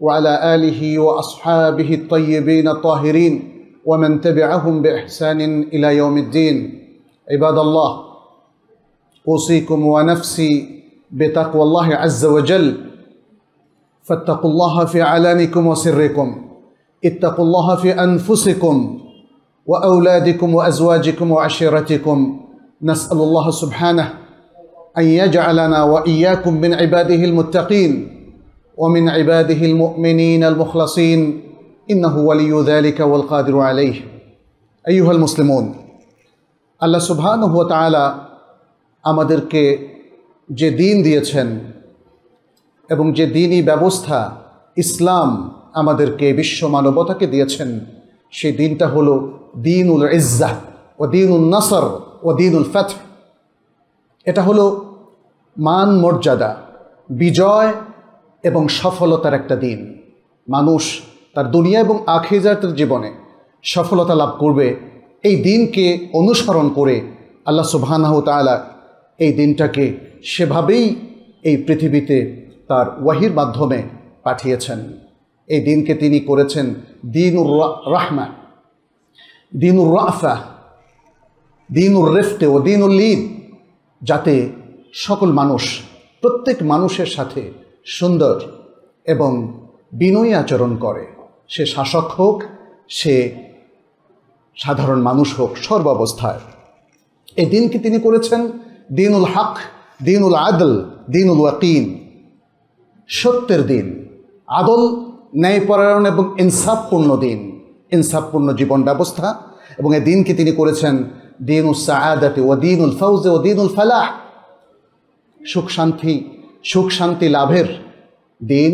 وعلى اله واصحابه الطيبين الطاهرين ومن تبعهم باحسان الى يوم الدين عباد الله اوصيكم ونفسي بتقوى الله عز وجل فاتقوا الله في علانكم وسركم اتقوا الله في انفسكم واولادكم وازواجكم وعشيرتكم نسال الله سبحانه ان يجعلنا واياكم من عباده المتقين ومن عباده المؤمنين المخلصين إنه ولي ذلك والقادر عليه أيها المسلمون আল্লাহ সুবহানহ তাআলা আমাদেরকে যে দিন দিয়েছেন এবং যে দিনই ব্যবস্থা ইসলাম আমাদেরকে বিশ্ব মানবতাকে দিয়েছেন সেই দিনটা হলো দিন উল ইজ্জা ও দিন উল নাসর ও দিন উল ফ্যাথ এটা হলো মান মর্যাদা বিজয় এবং সফলতার একটা দিন মানুষ তার দুনিয়া এবং আখিজাতের জীবনে সফলতা লাভ করবে এই দিনকে অনুসরণ করে আল্লাহ সুবাহানাহ তালা এই দিনটাকে সেভাবেই এই পৃথিবীতে তার ওয়াহির মাধ্যমে পাঠিয়েছেন এই দিনকে তিনি করেছেন দিনুর রাহমা দিনুর রাফা দিনুর রেফতে ও দিনুল লিদ যাতে সকল মানুষ প্রত্যেক মানুষের সাথে সুন্দর এবং বিনয়ী আচরণ করে সে শাসক হোক সে সাধারণ মানুষ হোক সর্বাবস্থায় এই দিনকে তিনি করেছেন দিনুল হক দিনুল আদল দিনুল ওয়াকিন সত্যের দিন আদল ন্যায়পরায়ণ এবং ইনসাফপূর্ণ দিন ইনসাফপূর্ণ জীবন ব্যবস্থা এবং এই দিনকে তিনি করেছেন দিন উল ও দিনুল উল ফৌজে ও দিনুল উল ফালাহ সুখ শান্তি সুখ শান্তি লাভের দিন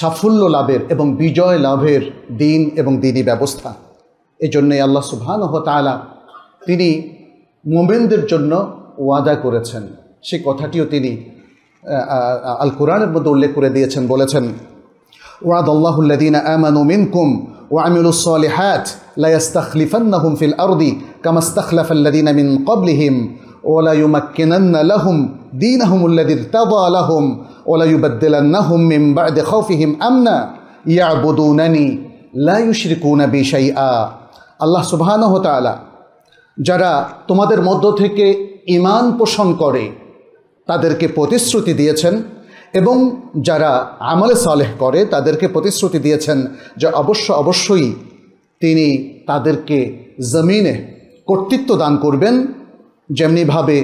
সাফল্য লাভের এবং বিজয় লাভের দিন এবং দিনই ব্যবস্থা এই জন্যে আল্লাহ সুবহান তালা তিনি মোমেনদের জন্য ওয়াদা করেছেন সে কথাটিও তিনি আল কোরআনের মধ্যে উল্লেখ করে দিয়েছেন বলেছেন ওয়াদ আল্লাহুল্লাদিন আমানু মিনকুম وعملوا الصالحات ليستخلفنهم في الأرض ওলা ইউমাক্কিনান্না লাহুম দিন আহমুল্লাদির তাবা আলাহম ওলা ইউবাদ্দিলান্নাহুম মিম বাদে খৌফিহিম আমনা ইয়া বদুনানি লা ইউশরিকুনা বিশাই আ আল্লাহ সুবহানাহু তাআলা যারা তোমাদের মধ্য থেকে ইমান পোষণ করে তাদেরকে প্রতিশ্রুতি দিয়েছেন এবং যারা আমলে সালেহ করে তাদেরকে প্রতিশ্রুতি দিয়েছেন যে অবশ্য অবশ্যই তিনি তাদেরকে জমিনে কর্তৃত্ব দান করবেন যেমনিভাবে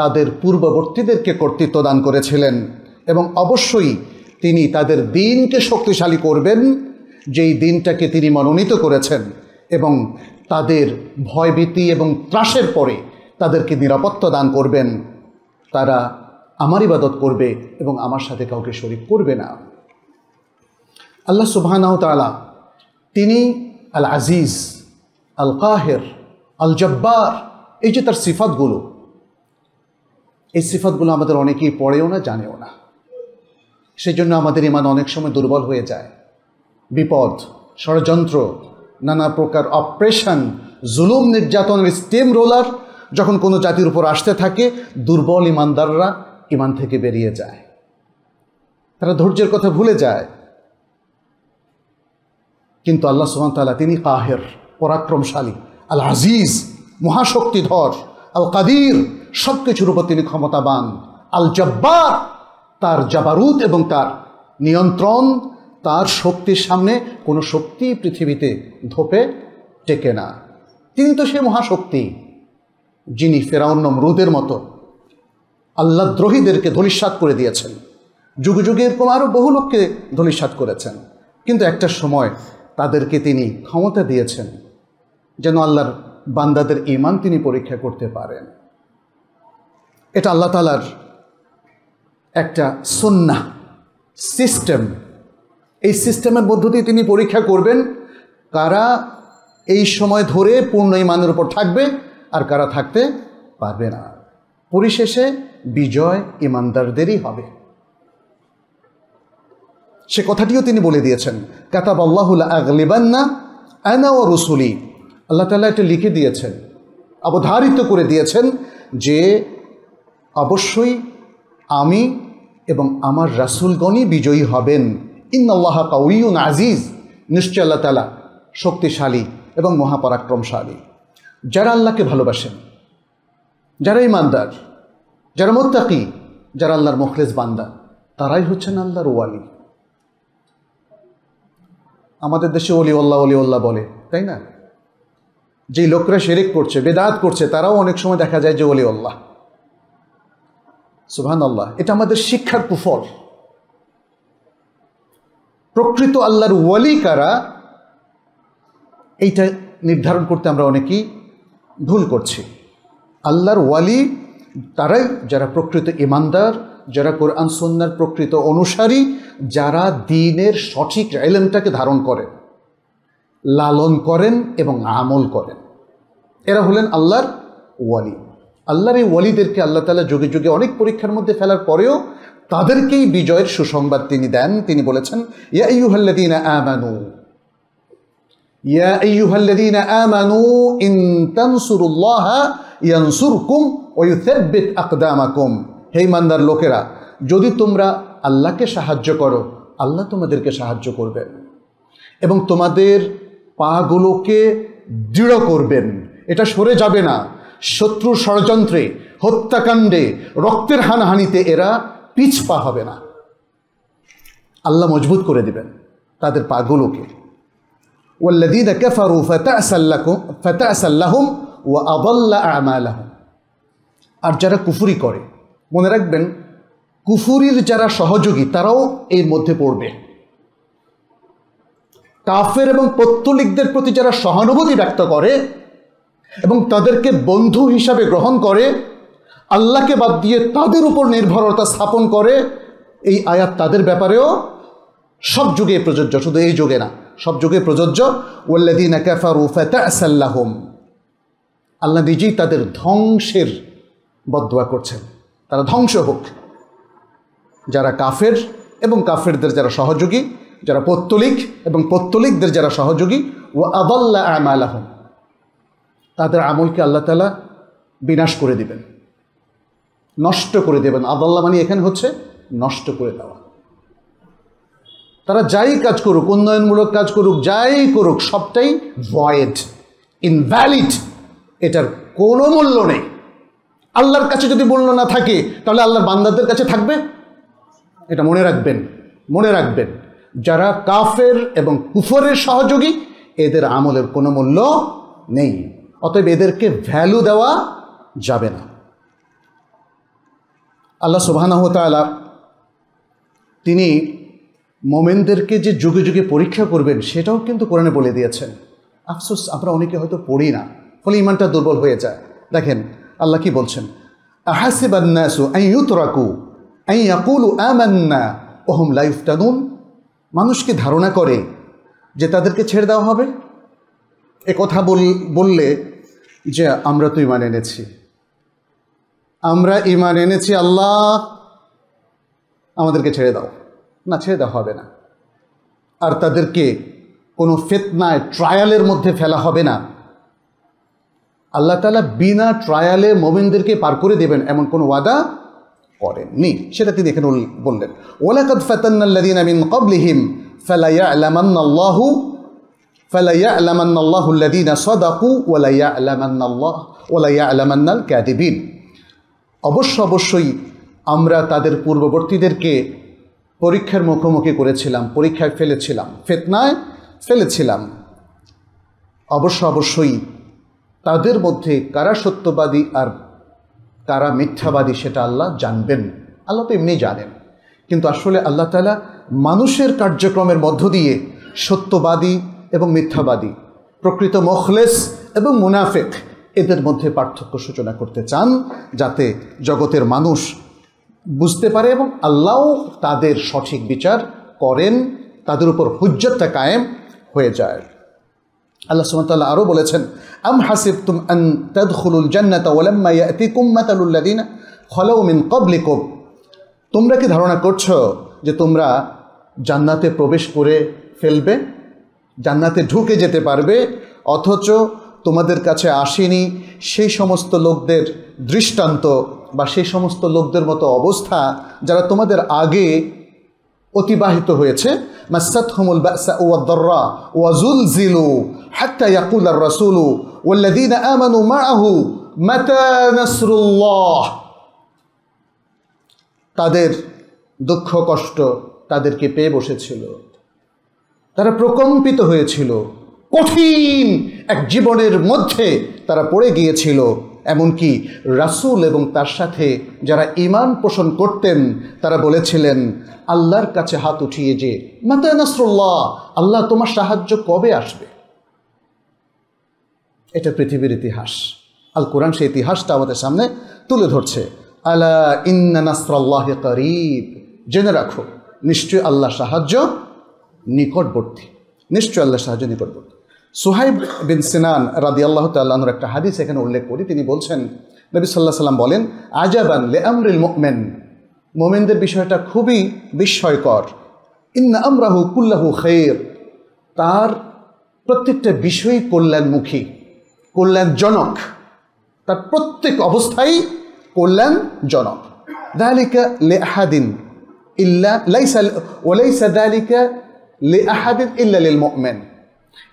তাদের পূর্ববর্তীদেরকে কর্তৃত্ব দান করেছিলেন এবং অবশ্যই তিনি তাদের দিনকে শক্তিশালী করবেন যেই দিনটাকে তিনি মনোনীত করেছেন এবং তাদের ভয়ভীতি এবং ত্রাসের পরে তাদেরকে নিরাপত্তা দান করবেন তারা আমার ইবাদত করবে এবং আমার সাথে কাউকে শরিক করবে না আল্লাহ সুবাহানাও তালা তিনি আল আজিজ আল কাহের আল জব্বার এই যে তার সিফাতগুলো এই সিফাতগুলো আমাদের অনেকেই পড়েও না জানেও না সেই জন্য আমাদের ইমান অনেক সময় দুর্বল হয়ে যায় বিপদ ষড়যন্ত্র নানা প্রকার অপারেশন জুলুম নির্যাতনের স্টেম রোলার যখন কোনো জাতির উপর আসতে থাকে দুর্বল ইমানদাররা ইমান থেকে বেরিয়ে যায় তারা ধৈর্যের কথা ভুলে যায় কিন্তু আল্লাহ তাল্লাহ তিনি কাহের পরাক্রমশালী আল আজিজ মহাশক্তিধর আল কাদির সব কিছুর উপর তিনি ক্ষমতাবান আল জব্বার তার জাবারুদ এবং তার নিয়ন্ত্রণ তার শক্তির সামনে কোনো শক্তি পৃথিবীতে ধোপে টেকে না তিনি তো সে মহাশক্তি যিনি ফেরাউন রুদের মতো আল্লাহদ্রোহীদেরকে ধলিস্বাত করে দিয়েছেন যুগ যুগের কোনো আরও বহু লোককে ধলিস্বাত করেছেন কিন্তু একটা সময় তাদেরকে তিনি ক্ষমতা দিয়েছেন যেন আল্লাহর বান্দাদের ইমান তিনি পরীক্ষা করতে পারেন এটা আল্লাহ তালার একটা সন্না সিস্টেম এই সিস্টেমের মধ্য দিয়ে তিনি পরীক্ষা করবেন কারা এই সময় ধরে পূর্ণ ইমানের উপর থাকবে আর কারা থাকতে পারবে না পরিশেষে বিজয় ইমানদারদেরই হবে সে কথাটিও তিনি বলে দিয়েছেন কাতাব আল্লাহুল আগলিবান্না আনা ও রসুলি আল্লাহ তালা এটা লিখে দিয়েছেন অবধারিত করে দিয়েছেন যে অবশ্যই আমি এবং আমার রাসুলগণই বিজয়ী হবেন ইন আল্লাহ কাউইউন আজিজ নিশ্চয় আল্লাহ তালা শক্তিশালী এবং মহাপরাক্রমশালী যারা আল্লাহকে ভালোবাসেন যারা ইমানদার যারা মোত্তাকি যারা আল্লাহর মখলেজ বান্দা তারাই হচ্ছেন আল্লাহর ওয়ালি আমাদের দেশে অলি অলিউল্লাহ অলি বলে তাই না যে লোকরা শেরেক করছে বেদাত করছে তারাও অনেক সময় দেখা যায় যে ওলি আল্লাহ সুহান আল্লাহ এটা আমাদের শিক্ষার কুফল প্রকৃত আল্লাহর ওয়ালি কারা এইটা নির্ধারণ করতে আমরা অনেকেই ভুল করছি আল্লাহর ওয়ালি তারাই যারা প্রকৃত ইমানদার যারা কোরআন সন্ন্যার প্রকৃত অনুসারী যারা দিনের সঠিক এলেমটাকে ধারণ করে লালন করেন এবং আমল করেন এরা হলেন আল্লাহর ওয়ালি আল্লাহর এই ওয়ালিদেরকে আল্লাহ তালা যুগে যুগে অনেক পরীক্ষার মধ্যে ফেলার পরেও তাদেরকেই বিজয়ের সুসংবাদ তিনি দেন তিনি বলেছেন ইয়া আমানু ইয়া ইন তানসুরুল্লাহ ইয়ানসুরকুম আকদামাকুম ইমানদার লোকেরা যদি তোমরা আল্লাহকে সাহায্য করো আল্লাহ তোমাদেরকে সাহায্য করবে এবং তোমাদের পাগুলোকে দৃঢ় করবেন এটা সরে যাবে না শত্রুর ষড়যন্ত্রে হত্যাকাণ্ডে রক্তের হানাহানিতে এরা পিছপা হবে না আল্লাহ মজবুত করে দিবেন তাদের পাগুলোকে আর যারা কুফুরি করে মনে রাখবেন কুফুরির যারা সহযোগী তারাও এর মধ্যে পড়বে কাফের এবং পত্তলিকদের প্রতি যারা সহানুভূতি ব্যক্ত করে এবং তাদেরকে বন্ধু হিসাবে গ্রহণ করে আল্লাহকে বাদ দিয়ে তাদের উপর নির্ভরতা স্থাপন করে এই আয়াত তাদের ব্যাপারেও সব যুগে প্রযোজ্য শুধু এই যুগে না সব যুগে প্রযোজ্য ওল্লাদিন ক্যাফারুফাতাহম আল্লাহ নিজেই তাদের ধ্বংসের বদয়া করছেন তারা ধ্বংস হোক যারা কাফের এবং কাফেরদের যারা সহযোগী যারা পত্তলিক এবং পত্তলিকদের যারা সহযোগী ও আদাল্লা আম আলাহ তাদের আমলকে আল্লাহ তালা বিনাশ করে দিবেন নষ্ট করে দেবেন আবাল্লা মানে এখানে হচ্ছে নষ্ট করে দেওয়া তারা যাই কাজ করুক উন্নয়নমূলক কাজ করুক যাই করুক সবটাই ভয়েড ইনভ্যালিড এটার কোনো মূল্য নেই আল্লাহর কাছে যদি মূল্য না থাকে তাহলে আল্লাহর বান্দাদের কাছে থাকবে এটা মনে রাখবেন মনে রাখবেন যারা কাফের এবং কুফরের সহযোগী এদের আমলের কোনো মূল্য নেই অতএব এদেরকে ভ্যালু দেওয়া যাবে না আল্লাহ সুবাহানহতালা তিনি মোমেনদেরকে যে যুগে যুগে পরীক্ষা করবেন সেটাও কিন্তু কোরআনে বলে দিয়েছেন আফসোস আমরা অনেকে হয়তো পড়ি না ফলে ইমানটা দুর্বল হয়ে যায় দেখেন আল্লাহ কি বলছেন আহাসিবান্নাসু আইয়ুতরাকু আইয়াকুলু আমান্না ওহম লাইফ টানুন মানুষকে ধারণা করে যে তাদেরকে ছেড়ে দেওয়া হবে এ কথা বললে যে আমরা তো ইমান এনেছি আমরা ইমান এনেছি আল্লাহ আমাদেরকে ছেড়ে দাও না ছেড়ে দেওয়া হবে না আর তাদেরকে কোনো ফেতনায় ট্রায়ালের মধ্যে ফেলা হবে না আল্লাহ তালা বিনা ট্রায়ালে মোমিনদেরকে পার করে দেবেন এমন কোনো ওয়াদা করেননি সেটা তিনি এখানে বললেন ওলাকাদ ফাতান্নাল্লাদিন অবশ্য অবশ্যই আমরা তাদের পূর্ববর্তীদেরকে পরীক্ষার মুখোমুখি করেছিলাম পরীক্ষায় ফেলেছিলাম ফেতনায় ফেলেছিলাম অবশ্য অবশ্যই তাদের মধ্যে কারা সত্যবাদী আর তারা মিথ্যাবাদী সেটা আল্লাহ জানবেন আল্লাহ তো এমনি জানেন কিন্তু আসলে আল্লাহ তালা মানুষের কার্যক্রমের মধ্য দিয়ে সত্যবাদী এবং মিথ্যাবাদী প্রকৃত মখলেস এবং মুনাফেক এদের মধ্যে পার্থক্য সূচনা করতে চান যাতে জগতের মানুষ বুঝতে পারে এবং আল্লাহও তাদের সঠিক বিচার করেন তাদের উপর হুজ্জতটা কায়েম হয়ে যায় আল্লাহ সুমতাল্লাহ আরও বলেছেন আম হাসিব তুম আন জান্নাতিন জান্নাত কবলিক তোমরা কি ধারণা করছো যে তোমরা জান্নাতে প্রবেশ করে ফেলবে জান্নাতে ঢুকে যেতে পারবে অথচ তোমাদের কাছে আসেনি সেই সমস্ত লোকদের দৃষ্টান্ত বা সেই সমস্ত লোকদের মতো অবস্থা যারা তোমাদের আগে অতিবাহিত হয়েছে মাসাত হুমুল বা ওয়া দর্রা ওয়াজুল জিলু حتى يقول الرسول والذين آمنوا معه متى نصر الله তাদের দুঃখ কষ্ট তাদেরকে পেয়ে বসেছিল তারা প্রকম্পিত হয়েছিল কঠিন এক জীবনের মধ্যে তারা পড়ে গিয়েছিল এমনকি রাসুল এবং তার সাথে যারা ইমান পোষণ করতেন তারা বলেছিলেন আল্লাহর কাছে হাত উঠিয়ে যে মাতা নাসরুল্লাহ আল্লাহ তোমার সাহায্য কবে আসবে এটা পৃথিবীর ইতিহাস আল কোরআন সেই ইতিহাসটা আমাদের সামনে তুলে ধরছে আলা ইন্না নাসরাল্লাহ করিব জেনে রাখো নিশ্চয় আল্লাহ সাহায্য নিকটবর্তী নিশ্চয় আল্লাহ সাহায্য নিকটবর্তী সুহাইব বিন সিনান রাদি আল্লাহ তাল্লাহর একটা হাদিস এখানে উল্লেখ করি তিনি বলছেন নবী সাল্লাহ সাল্লাম বলেন আজাবান লে আমরিল মোমেন মোমেনদের বিষয়টা খুবই বিস্ময়কর ইন্না আমরাহু কুল্লাহু খের তার প্রত্যেকটা বিষয়ই কল্যাণমুখী কল্যাণজনক তার প্রত্যেক অবস্থাই কল্যাণজনক ذلك لأحد إلا ليس وليس ذلك لأحد إلا মোমেন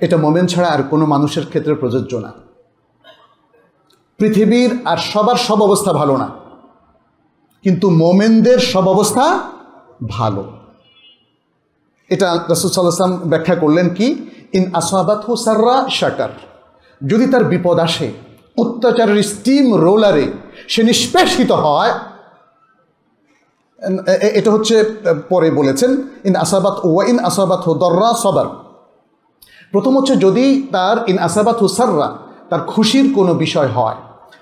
এটা মোমেন ছাড়া আর কোনো মানুষের ক্ষেত্রে প্রযোজ্য না পৃথিবীর আর সবার সব অবস্থা ভালো না কিন্তু মোমেনদের সব অবস্থা ভালো এটা রসুল সাল্লাহ ব্যাখ্যা করলেন কি ইন আসাবাত হুসাররা শাকার যদি তার বিপদ আসে অত্যাচারের স্টিম রোলারে সে নিষ্পেষিত হয় এটা হচ্ছে পরে বলেছেন ইন আসাবাত ওয়া ইন আসাবাত হু দর্রা সবার প্রথম হচ্ছে যদি তার ইন আসাবাত হু সাররা তার খুশির কোনো বিষয় হয়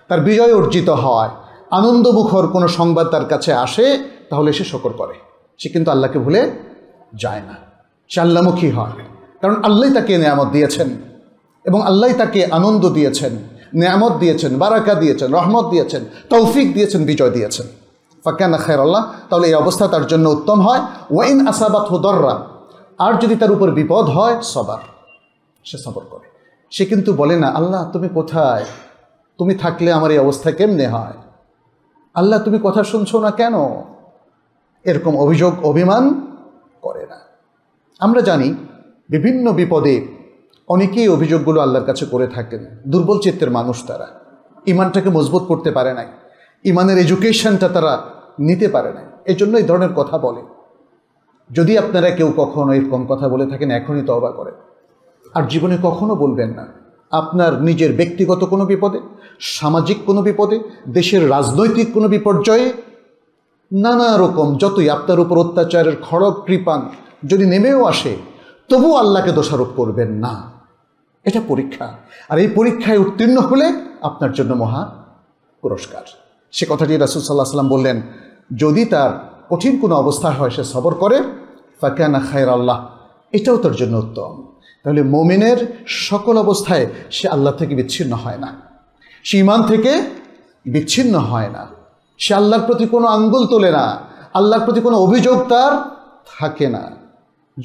তার বিজয় অর্জিত হয় আনন্দমুখর কোনো সংবাদ তার কাছে আসে তাহলে সে শকর করে সে কিন্তু আল্লাহকে ভুলে যায় না সে আল্লামুখী হয় কারণ আল্লাহ তাকে নিয়ামত দিয়েছেন এবং আল্লাহ তাকে আনন্দ দিয়েছেন নিয়ামত দিয়েছেন বারাকা দিয়েছেন রহমত দিয়েছেন তৌফিক দিয়েছেন বিজয় দিয়েছেন না খায়ের আল্লাহ তাহলে এই অবস্থা তার জন্য উত্তম হয় ওয়াইন আসাবাত হুদররা আর যদি তার উপর বিপদ হয় সবার সে সবর করে সে কিন্তু বলে না আল্লাহ তুমি কোথায় তুমি থাকলে আমার এই অবস্থা কেমনে হয় আল্লাহ তুমি কথা শুনছো না কেন এরকম অভিযোগ অভিমান করে না আমরা জানি বিভিন্ন বিপদে অনেকেই অভিযোগগুলো আল্লাহর কাছে করে থাকেন দুর্বল চিত্তের মানুষ তারা ইমানটাকে মজবুত করতে পারে নাই ইমানের এডুকেশনটা তারা নিতে পারে নাই জন্য এই ধরনের কথা বলে যদি আপনারা কেউ কখনো এরকম কথা বলে থাকেন এখনই তবা করে আর জীবনে কখনো বলবেন না আপনার নিজের ব্যক্তিগত কোনো বিপদে সামাজিক কোনো বিপদে দেশের রাজনৈতিক কোনো বিপর্যয়ে নানা রকম যতই আপনার উপর অত্যাচারের খড়গ কৃপান যদি নেমেও আসে তবু আল্লাহকে দোষারোপ করবেন না এটা পরীক্ষা আর এই পরীক্ষায় উত্তীর্ণ হলে আপনার জন্য মহা পুরস্কার সে কথাটি রাসুল সাল্লাহ সাল্লাম বললেন যদি তার কঠিন কোনো অবস্থা হয় সে সবর করে ফাকানা খায়ের আল্লাহ এটাও তার জন্য উত্তম তাহলে মোমিনের সকল অবস্থায় সে আল্লাহ থেকে বিচ্ছিন্ন হয় না সে ইমান থেকে বিচ্ছিন্ন হয় না সে আল্লাহর প্রতি কোনো আঙ্গুল তোলে না আল্লাহর প্রতি কোনো অভিযোগ তার থাকে না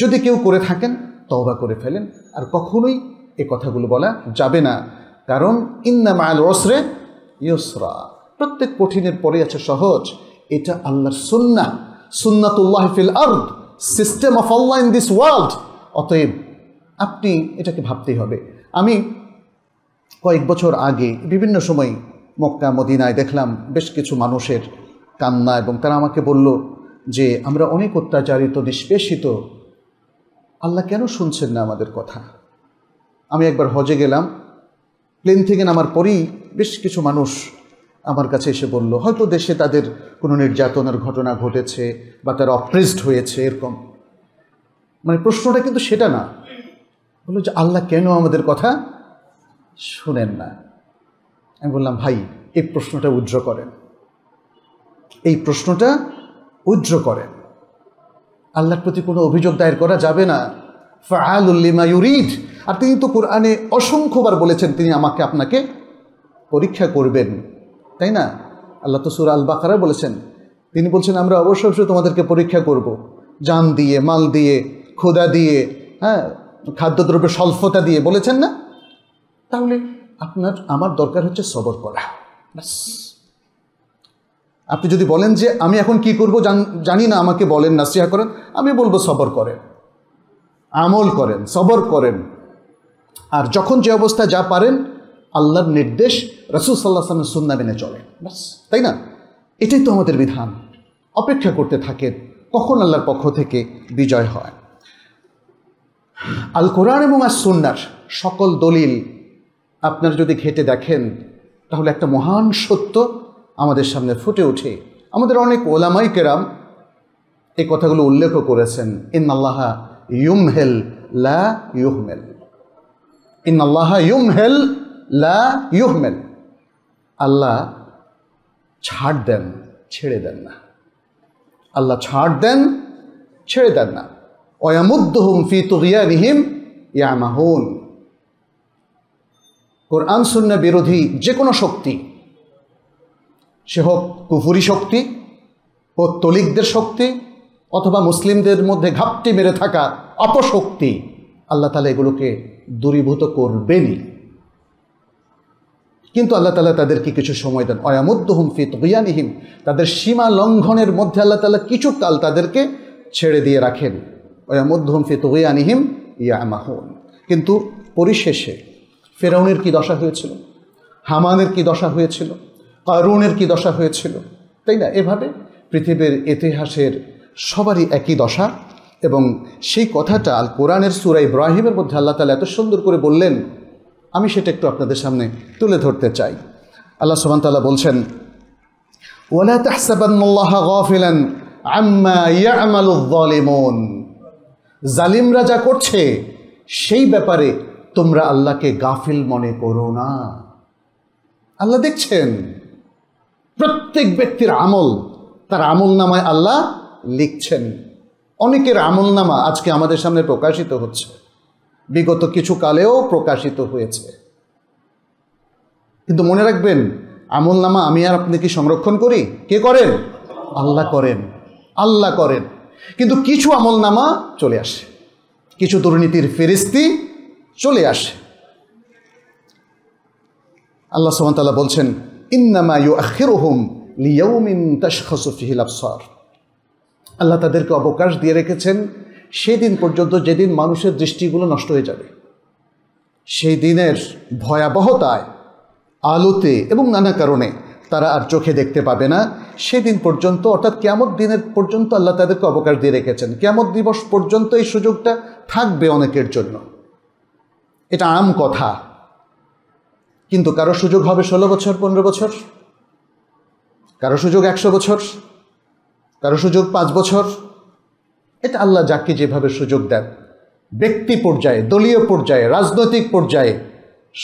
যদি কেউ করে থাকেন তবা করে ফেলেন আর কখনোই এ কথাগুলো বলা যাবে না কারণ ইন্না মায়াল ওসরে ইয়সরা প্রত্যেক কঠিনের পরে আছে সহজ এটা আল্লাহর সুন্না সুন্নাতুল্লাহ ফিল আর্দ system of Allah in this world অতএব আপনি এটাকে ভাবতেই হবে আমি কয়েক বছর আগে বিভিন্ন সময় মক্কা মদিনায় দেখলাম বেশ কিছু মানুষের কান্না এবং তারা আমাকে বলল যে আমরা অনেক অত্যাচারিত নিষ্পেষিত আল্লাহ কেন শুনছেন না আমাদের কথা আমি একবার হজে গেলাম প্লেন থেকে নামার পরেই বেশ কিছু মানুষ আমার কাছে এসে বলল হয়তো দেশে তাদের কোনো নির্যাতনের ঘটনা ঘটেছে বা তারা অপ্রেসড হয়েছে এরকম মানে প্রশ্নটা কিন্তু সেটা না বললো যে আল্লাহ কেন আমাদের কথা শুনেন না আমি বললাম ভাই এই প্রশ্নটা উজ্জ্ব করেন এই প্রশ্নটা উজ্জ্ব করেন আল্লাহর প্রতি কোনো অভিযোগ দায়ের করা যাবে না ফা আল ইউরিড আর তিনি তো কোরআনে অসংখ্যবার বলেছেন তিনি আমাকে আপনাকে পরীক্ষা করবেন তাই না আল্লাহ তো আল বাকারা বলেছেন তিনি বলছেন আমরা অবশ্য অবশ্যই তোমাদেরকে পরীক্ষা করব। যান দিয়ে মাল দিয়ে খোদা দিয়ে হ্যাঁ খাদ্যদ্রব্যের স্বল্পতা দিয়ে বলেছেন না তাহলে আপনার আমার দরকার হচ্ছে সবর করা ব্যাস আপনি যদি বলেন যে আমি এখন কি করব জানি না আমাকে বলেন নাসিহা করেন আমি বলবো সবর করেন আমল করেন সবর করেন আর যখন যে অবস্থায় যা পারেন আল্লাহর নির্দেশ রসুল সাল্লাহ সাল্লামের সুন্না মেনে চলে ব্যাস তাই না এটাই তো আমাদের বিধান অপেক্ষা করতে থাকেন কখন আল্লাহর পক্ষ থেকে বিজয় হয় আল কোরআন এবং আর সুন্নার সকল দলিল আপনার যদি ঘেটে দেখেন তাহলে একটা মহান সত্য আমাদের সামনে ফুটে ওঠে আমাদের অনেক ওলামাই কেরাম এই কথাগুলো উল্লেখ করেছেন ইন আল্লাহ ইউমহেল লা ইউহমেল ইন আল্লাহ ইউমহেল লা ইউহমেল আল্লাহ ছাড় দেন ছেড়ে দেন না আল্লাহ ছাড় দেন ছেড়ে দেন না হুম ফি রিহিম ইয়ামাহুন কোরআন শূন্য বিরোধী যে কোনো শক্তি সে হোক কুফুরি শক্তি তলিকদের শক্তি অথবা মুসলিমদের মধ্যে ঘাপটি মেরে থাকা অপশক্তি আল্লাহ তালা এগুলোকে দূরীভূত করবেনই কিন্তু আল্লাহ তালা তাদেরকে কিছু সময় দেন অয়ামুদ্দ ফিত হুইয়ানিহীন তাদের সীমা লঙ্ঘনের মধ্যে আল্লাহ তালা কিছু কাল তাদেরকে ছেড়ে দিয়ে রাখেন অয়ামুদ্দ ফিত হুইয়ানিহিম ইয়ামাহুন কিন্তু পরিশেষে ফেরাউনের কি দশা হয়েছিল হামানের কি দশা হয়েছিল কারুনের কি দশা হয়েছিল তাই না এভাবে পৃথিবীর ইতিহাসের সবারই একই দশা এবং সেই কথাটা আল কোরআনের সুরা ইব্রাহিমের মধ্যে আল্লাহ তালা এত সুন্দর করে বললেন আমি সেটা একটু আপনাদের সামনে তুলে ধরতে চাই আল্লাহ তাল্লাহ বলছেন ওয়ালা তাহসাবান্লাহ গফিলান আম্মা জালিমরা যা করছে সেই ব্যাপারে তোমরা আল্লাহকে গাফিল মনে করো না আল্লাহ দেখছেন প্রত্যেক ব্যক্তির আমল তার আমল নামায় আল্লাহ লিখছেন অনেকের আমলনামা আজকে আমাদের সামনে প্রকাশিত হচ্ছে বিগত কিছু কালেও প্রকাশিত হয়েছে কিন্তু মনে রাখবেন আমলনামা আমি আর আপনি কি সংরক্ষণ করি কে করেন আল্লাহ করেন আল্লাহ করেন কিন্তু কিছু আমলনামা চলে আসে কিছু দুর্নীতির ফেরিস্তি চলে আসে আল্লাহ সুমতাল্লাহ বলছেন ইন্নামা ইউ আখের হোম লিয়াউমিন তাসখাসফিহিল আফসার আল্লাহ তাদেরকে অবকাশ দিয়ে রেখেছেন সেই দিন পর্যন্ত যেদিন মানুষের দৃষ্টিগুলো নষ্ট হয়ে যাবে সেই দিনের ভয়াবহতায় আলোতে এবং নানা কারণে তারা আর চোখে দেখতে পাবে না সেদিন পর্যন্ত অর্থাৎ কেমন দিনের পর্যন্ত আল্লাহ তাদেরকে অবকাশ দিয়ে রেখেছেন কেমন দিবস পর্যন্ত এই সুযোগটা থাকবে অনেকের জন্য এটা আম কথা কিন্তু কারো সুযোগ হবে ষোলো বছর পনেরো বছর কারো সুযোগ একশো বছর কারো সুযোগ পাঁচ বছর এটা আল্লাহ যাকে যেভাবে সুযোগ দেন ব্যক্তি পর্যায়ে দলীয় পর্যায়ে রাজনৈতিক পর্যায়ে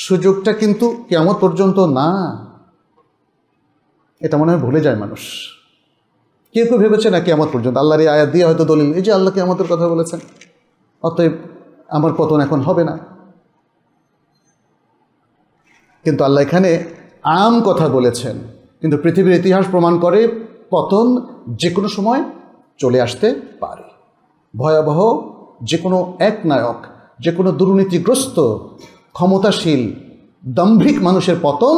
সুযোগটা কিন্তু কেমন পর্যন্ত না এটা মনে হয় ভুলে যায় মানুষ কেউ কেউ ভেবেছে না কেমন পর্যন্ত আল্লাহর এই আয়াত দিয়ে হয়তো দলিল এই যে আল্লাহকে আমাদের কথা বলেছেন অতএব আমার পতন এখন হবে না কিন্তু আল্লাহ এখানে আম কথা বলেছেন কিন্তু পৃথিবীর ইতিহাস প্রমাণ করে পতন যে কোনো সময় চলে আসতে পারে ভয়াবহ যে কোনো এক নায়ক যে কোনো দুর্নীতিগ্রস্ত ক্ষমতাশীল দাম্ভিক মানুষের পতন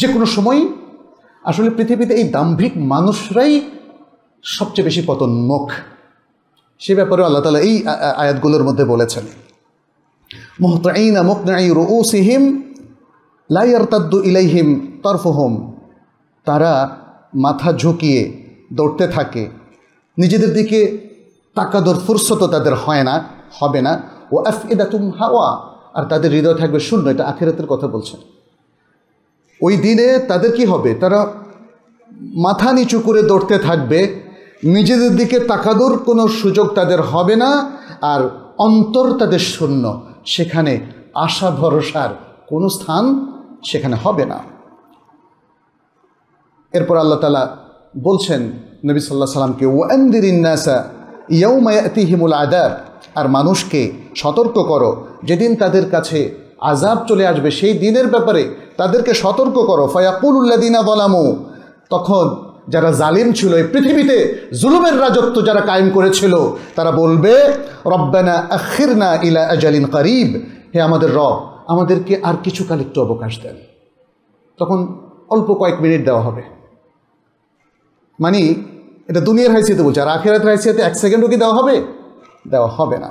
যে কোনো সময় আসলে পৃথিবীতে এই দাম্ভিক মানুষরাই সবচেয়ে বেশি পতন মুখ সে ব্যাপারে আল্লাহ তালা এই আয়াতগুলোর মধ্যে বলেছেন মোহতাইনা মোকনাই রুসিহিম লাইয়ার তাদ্দু ইলাইহিম তরফহম তারা মাথা ঝুঁকিয়ে দৌড়তে থাকে নিজেদের দিকে তাকাদোর ফুরসত তাদের হয় না হবে না ও আফ এদা তুম হাওয়া আর তাদের হৃদয় থাকবে শূন্য এটা আখেরাতের কথা বলছেন ওই দিনে তাদের কি হবে তারা মাথা নিচু করে দৌড়তে থাকবে নিজেদের দিকে তাকাদোর কোনো সুযোগ তাদের হবে না আর অন্তর তাদের শূন্য সেখানে আশা ভরসার কোনো স্থান সেখানে হবে না এরপর আল্লাহ তালা বলছেন নবী সাল্লাহ সাল্লামকে ওয়ান্দির ইন্নাসা হিমুল আদাব আর মানুষকে সতর্ক করো যেদিন তাদের কাছে আজাব চলে আসবে সেই দিনের ব্যাপারে তাদেরকে সতর্ক করো ফায়াকুল উল্লাদিনা বলামু তখন যারা জালিম ছিল এই পৃথিবীতে জুলুমের রাজত্ব যারা কায়েম করেছিল তারা বলবে রব্বানা আখিরনা ইলা আজালিন করিব হে আমাদের রব আমাদেরকে আর কিছুকাল একটু অবকাশ দেন তখন অল্প কয়েক মিনিট দেওয়া হবে মানে এটা দুনিয়ার হাইসিয়াতে বলছে আর আখেরাত হাইসিয়াতে এক সেকেন্ডও কি দেওয়া হবে দেওয়া হবে না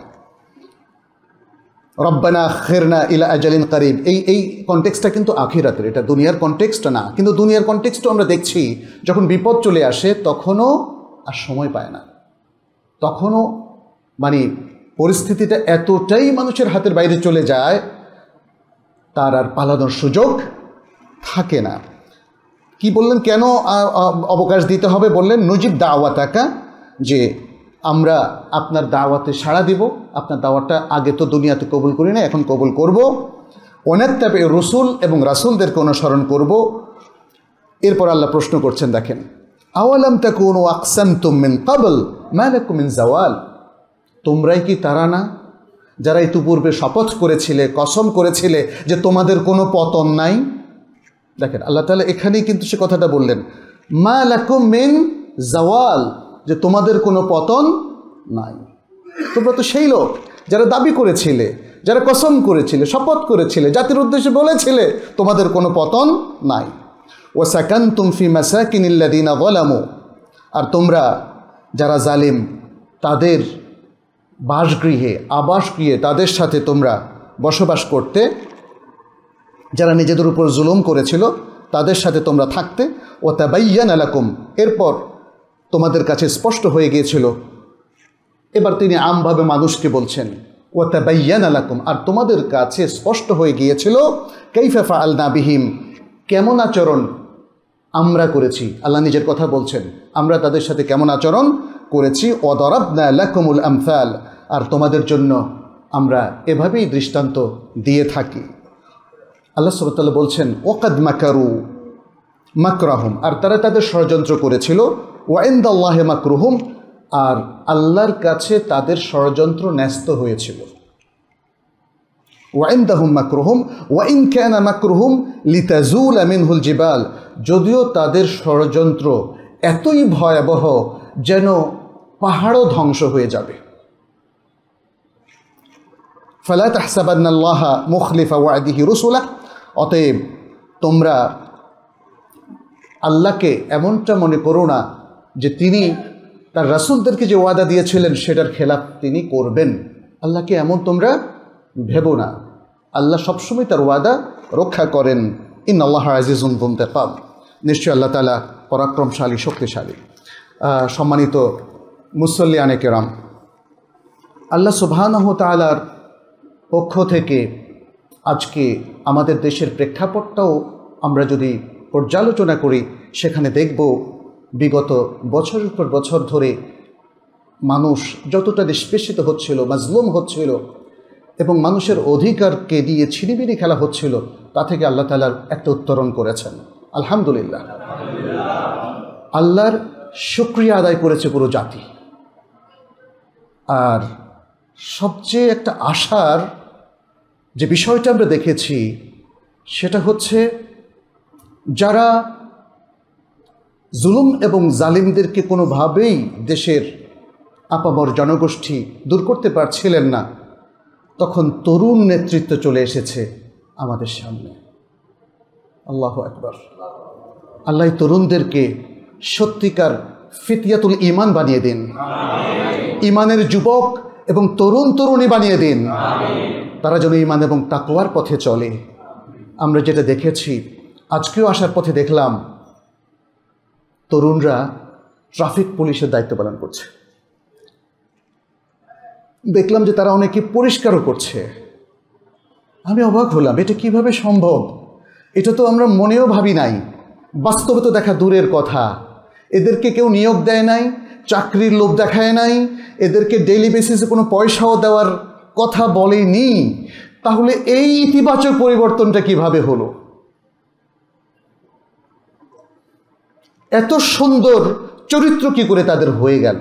রব্বানা খেরনা ইলা আজালিন কারিব এই এই কনটেক্সটটা কিন্তু আখিরাতের এটা দুনিয়ার কনটেক্সটা না কিন্তু দুনিয়ার কনটেক্সটও আমরা দেখছি যখন বিপদ চলে আসে তখনও আর সময় পায় না তখনও মানে পরিস্থিতিটা এতটাই মানুষের হাতের বাইরে চলে যায় তার আর পালানোর সুযোগ থাকে না কি বললেন কেন অবকাশ দিতে হবে বললেন নজিব একা যে আমরা আপনার দাওয়াতে সাড়া দিব আপনার দাওয়াতটা আগে তো দুনিয়াতে কবুল করি না এখন কবুল করব তাপে রসুল এবং রাসুলদেরকে অনুসরণ করব এরপর আল্লাহ প্রশ্ন করছেন দেখেন আওয়ালাম তা কোনো আকসান তুমিন কাবল মিন জাওয়াল তোমরাই কি তারা না যারা ইতিপূর্বে শপথ করেছিলে কসম করেছিলে যে তোমাদের কোনো পতন নাই দেখেন আল্লাহ তালা এখানেই কিন্তু সে কথাটা বললেন মা লাকুম মেন জাওয়াল যে তোমাদের কোনো পতন নাই তোমরা তো সেই লোক যারা দাবি করেছিলে যারা কসম করেছিলে শপথ করেছিলে জাতির উদ্দেশ্যে বলেছিলে তোমাদের কোনো পতন নাই ও সাকান তুমফি মাসা কিনিল্লাদিনা গলামু আর তোমরা যারা জালিম তাদের বাসগৃহে আবাসগৃহে তাদের সাথে তোমরা বসবাস করতে যারা নিজেদের উপর জুলুম করেছিল তাদের সাথে তোমরা থাকতে ও তাবাইয়ান আলাকুম এরপর তোমাদের কাছে স্পষ্ট হয়ে গিয়েছিল এবার তিনি আমভাবে মানুষকে বলছেন ও তাবাইয়ান আলাকুম আর তোমাদের কাছে স্পষ্ট হয়ে গিয়েছিল কৈফেফা আল নাবিহিম কেমন আচরণ আমরা করেছি আল্লাহ নিজের কথা বলছেন আমরা তাদের সাথে কেমন আচরণ করেছি অদরাবনা লাকুমুল আমফাল আর তোমাদের জন্য আমরা এভাবেই দৃষ্টান্ত দিয়ে থাকি আল্লাহ সুবতাল্লাহ বলছেন ওকাদ মাকারু মাকরাহুম আর তারা তাদের ষড়যন্ত্র করেছিল ওয়াইন্দ আল্লাহে মাকরুহুম আর আল্লাহর কাছে তাদের ষড়যন্ত্র ন্যস্ত হয়েছিল ওয়াইন্দাহুম মাকরুহুম ওয়াইন ক্যানা মাকরুহুম লিতাজুল আমিনহুল জিবাল যদিও তাদের ষড়যন্ত্র এতই ভয়াবহ যেন পাহাড়ও ধ্বংস হয়ে যাবে ফালা তাহসাবান্নাল্লাহা মুখলিফা ওয়াদিহি রসুলা অতএব তোমরা আল্লাহকে এমনটা মনে করো না যে তিনি তার রাসুলদেরকে যে ওয়াদা দিয়েছিলেন সেটার খেলাফ তিনি করবেন আল্লাহকে এমন তোমরা ভেবো না আল্লাহ সবসময় তার ওয়াদা রক্ষা করেন ইন আল্লাহ আজিজুন গুনতে পাব নিশ্চয়ই আল্লাহ তালা পরাক্রমশালী শক্তিশালী সম্মানিত মুসল্লিয়ানে কেরাম আল্লাহ সুবাহানহ তালার পক্ষ থেকে আজকে আমাদের দেশের প্রেক্ষাপটটাও আমরা যদি পর্যালোচনা করি সেখানে দেখব বিগত বছরের পর বছর ধরে মানুষ যতটা নিষ্পেষিত হচ্ছিল মাজলুম হচ্ছিল এবং মানুষের অধিকারকে দিয়ে ছিনিবিনি খেলা হচ্ছিল তা থেকে আল্লাহ তালার একটা উত্তরণ করেছেন আলহামদুলিল্লাহ আল্লাহর সুক্রিয়া আদায় করেছে পুরো জাতি আর সবচেয়ে একটা আশার যে বিষয়টা আমরা দেখেছি সেটা হচ্ছে যারা জুলুম এবং জালিমদেরকে কোনোভাবেই দেশের আপামর জনগোষ্ঠী দূর করতে পারছিলেন না তখন তরুণ নেতৃত্ব চলে এসেছে আমাদের সামনে আল্লাহ একবার আল্লাহ তরুণদেরকে সত্যিকার ফিতিয়াতুল ইমান বানিয়ে দিন ইমানের যুবক এবং তরুণ তরুণী বানিয়ে দিন তারা যেন ইমান এবং তাকোয়ার পথে চলে আমরা যেটা দেখেছি আজকেও আসার পথে দেখলাম তরুণরা ট্রাফিক পুলিশের দায়িত্ব পালন করছে দেখলাম যে তারা অনেকে পরিষ্কারও করছে আমি অবাক হলাম এটা কিভাবে সম্ভব এটা তো আমরা মনেও ভাবি নাই বাস্তবে তো দেখা দূরের কথা এদেরকে কেউ নিয়োগ দেয় নাই চাকরির লোভ দেখায় নাই এদেরকে ডেইলি বেসিসে কোনো পয়সাও দেওয়ার কথা বলেনি তাহলে এই ইতিবাচক পরিবর্তনটা কিভাবে হলো এত সুন্দর চরিত্র কি করে তাদের হয়ে গেল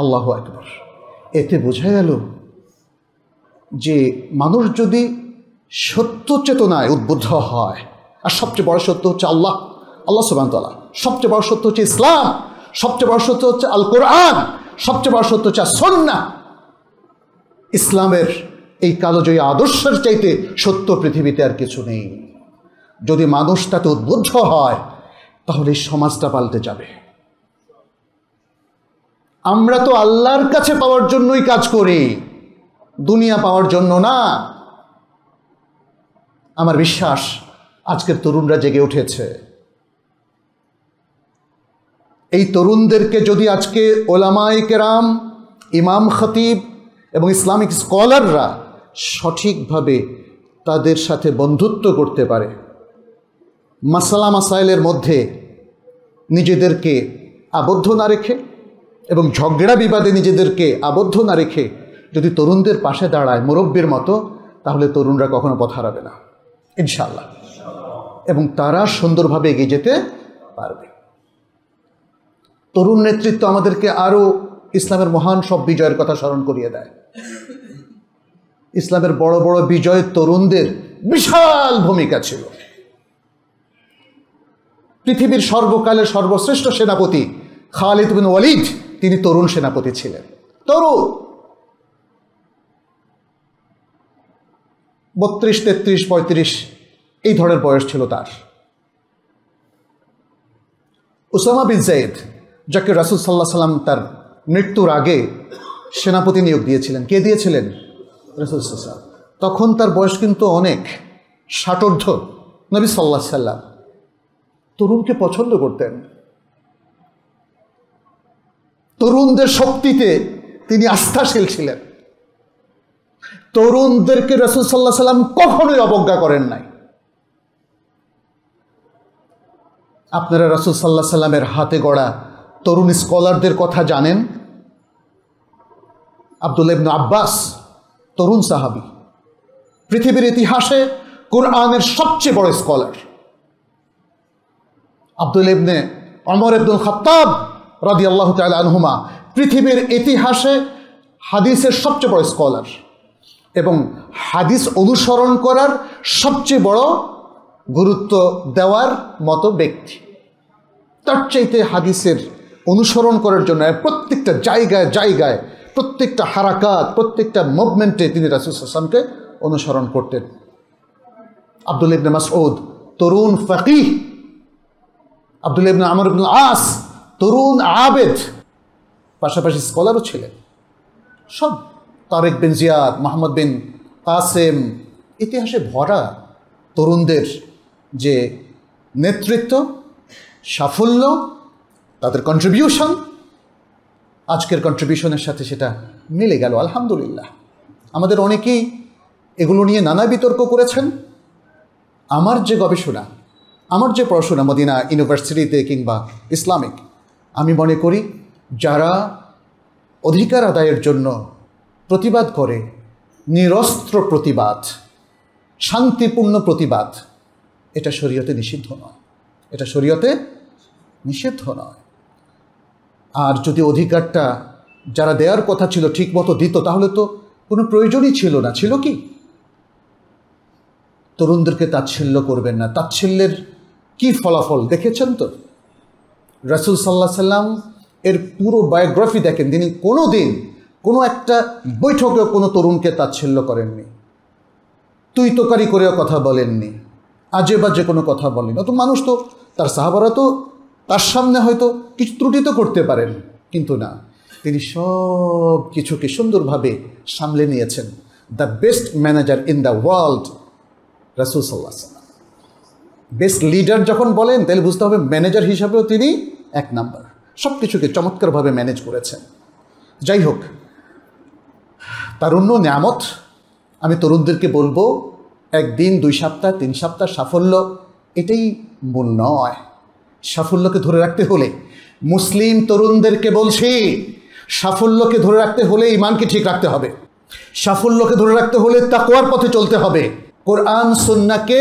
আল্লাহ একবার এতে বোঝা গেল যে মানুষ যদি সত্য চেতনায় উদ্বুদ্ধ হয় আর সবচেয়ে বড় সত্য হচ্ছে আল্লাহ আল্লাহ সুবাহতাল্লাহ সবচেয়ে বড় সত্য হচ্ছে ইসলাম সবচেয়ে বড় সত্য হচ্ছে আল কোরআন সবচেয়ে বড় সত্য হচ্ছে সন্না ইসলামের এই কালোজয়ী আদর্শের চাইতে সত্য পৃথিবীতে আর কিছু নেই যদি মানুষ তাতে উদ্বুদ্ধ হয় তাহলে সমাজটা পাল্টে যাবে আমরা তো আল্লাহর কাছে পাওয়ার জন্যই কাজ করি দুনিয়া পাওয়ার জন্য না আমার বিশ্বাস আজকের তরুণরা জেগে উঠেছে এই তরুণদেরকে যদি আজকে ওলামায় কেরাম ইমাম খতিব এবং ইসলামিক স্কলাররা সঠিকভাবে তাদের সাথে বন্ধুত্ব করতে পারে মাসালা মাসাইলের মধ্যে নিজেদেরকে আবদ্ধ না রেখে এবং ঝগড়া বিবাদে নিজেদেরকে আবদ্ধ না রেখে যদি তরুণদের পাশে দাঁড়ায় মুরব্বীর মতো তাহলে তরুণরা কখনো পথ হারাবে না ইনশাল্লাহ এবং তারা সুন্দরভাবে এগিয়ে যেতে পারবে তরুণ নেতৃত্ব আমাদেরকে আরও ইসলামের মহান সব বিজয়ের কথা স্মরণ করিয়ে দেয় ইসলামের বড় বড় বিজয় তরুণদের বিশাল ভূমিকা ছিল পৃথিবীর সর্বকালের সর্বশ্রেষ্ঠ সেনাপতি খালিদ বিন ওয়ালিদ তিনি তরুণ সেনাপতি ছিলেন তরুণ বত্রিশ তেত্রিশ পঁয়ত্রিশ এই ধরনের বয়স ছিল তার ওসামা বিন জাইদ যাকে রাসুল সাল্লাহ সাল্লাম তার মৃত্যুর আগে সেনাপতি নিয়োগ দিয়েছিলেন কে দিয়েছিলেন রসুল সাল্লাম তখন তার বয়স কিন্তু অনেক ষাটর্ধ নবী সাল্লা সাল্লাম তরুণকে পছন্দ করতেন তরুণদের শক্তিতে তিনি আস্থাশীল ছিলেন তরুণদেরকে রসুল সাল্লাহ সাল্লাম কখনোই অবজ্ঞা করেন নাই আপনারা রসুল সাল্লাহ সাল্লামের হাতে গড়া তরুণ স্কলারদের কথা জানেন আব্দুল ইবনু আব্বাস তরুণ সাহাবি পৃথিবীর ইতিহাসে কোরআনের সবচেয়ে বড় স্কলার আব্দুল ইবনে অমর ইবদুল খত্তাব রাদি আল্লাহ আনহুমা পৃথিবীর ইতিহাসে হাদিসের সবচেয়ে বড় স্কলার এবং হাদিস অনুসরণ করার সবচেয়ে বড় গুরুত্ব দেওয়ার মতো ব্যক্তি তার চাইতে হাদিসের অনুসরণ করার জন্য প্রত্যেকটা জায়গায় জায়গায় প্রত্যেকটা হারাকাত প্রত্যেকটা মুভমেন্টে তিনি রাসুল আসলামকে অনুসরণ করতেন আবদুল ইবনে মাসউদ তরুণ ফাকি আবদুল ইবনে আমর ইবনুল আস তরুণ আবেদ পাশাপাশি স্কলারও ছিলেন সব তারেক বিন জিয়াদ মাহমুদ বিন কাসেম ইতিহাসে ভরা তরুণদের যে নেতৃত্ব সাফল্য তাদের কন্ট্রিবিউশন আজকের কন্ট্রিবিউশনের সাথে সেটা মিলে গেল আলহামদুলিল্লাহ আমাদের অনেকেই এগুলো নিয়ে নানা বিতর্ক করেছেন আমার যে গবেষণা আমার যে পড়াশোনা মদিনা ইউনিভার্সিটিতে কিংবা ইসলামিক আমি মনে করি যারা অধিকার আদায়ের জন্য প্রতিবাদ করে নিরস্ত্র প্রতিবাদ শান্তিপূর্ণ প্রতিবাদ এটা শরীয়তে নিষিদ্ধ নয় এটা শরীয়তে নিষিদ্ধ নয় আর যদি অধিকারটা যারা দেওয়ার কথা ছিল ঠিকমতো দিত তাহলে তো কোনো প্রয়োজনই ছিল না ছিল কি তরুণদেরকে তাচ্ছিল্য করবেন না তাচ্ছিল্যের কি ফলাফল দেখেছেন তো রাসুল সাল্লাহ সাল্লাম এর পুরো বায়োগ্রাফি দেখেন তিনি কোনো দিন কোনো একটা বৈঠকেও কোনো তরুণকে তাচ্ছিল্য করেননি তুই তোকারি করেও কথা বলেননি আজে বাজে কোনো কথা বলেনি অত মানুষ তো তার সাহাবারা তো তার সামনে হয়তো কিছু ত্রুটি তো করতে পারেন কিন্তু না তিনি সব কিছুকে সুন্দরভাবে সামলে নিয়েছেন the best manager in the world রাসুল সাল্লাহ বেস্ট লিডার যখন বলেন তাহলে বুঝতে হবে ম্যানেজার হিসাবেও তিনি এক নাম্বার সব কিছুকে চমৎকারভাবে ম্যানেজ করেছেন যাই হোক তার অন্য নিয়ামত আমি তরুণদেরকে বলবো একদিন দুই সপ্তাহ তিন সপ্তাহ সাফল্য এটাই মূল নয় সাফল্যকে ধরে রাখতে হলে মুসলিম তরুণদেরকে বলছি সাফল্যকে ধরে রাখতে হলে ইমানকে ঠিক রাখতে হবে সাফল্যকে ধরে রাখতে হলে তাকোয়ার পথে চলতে হবে কোরআন সন্নাকে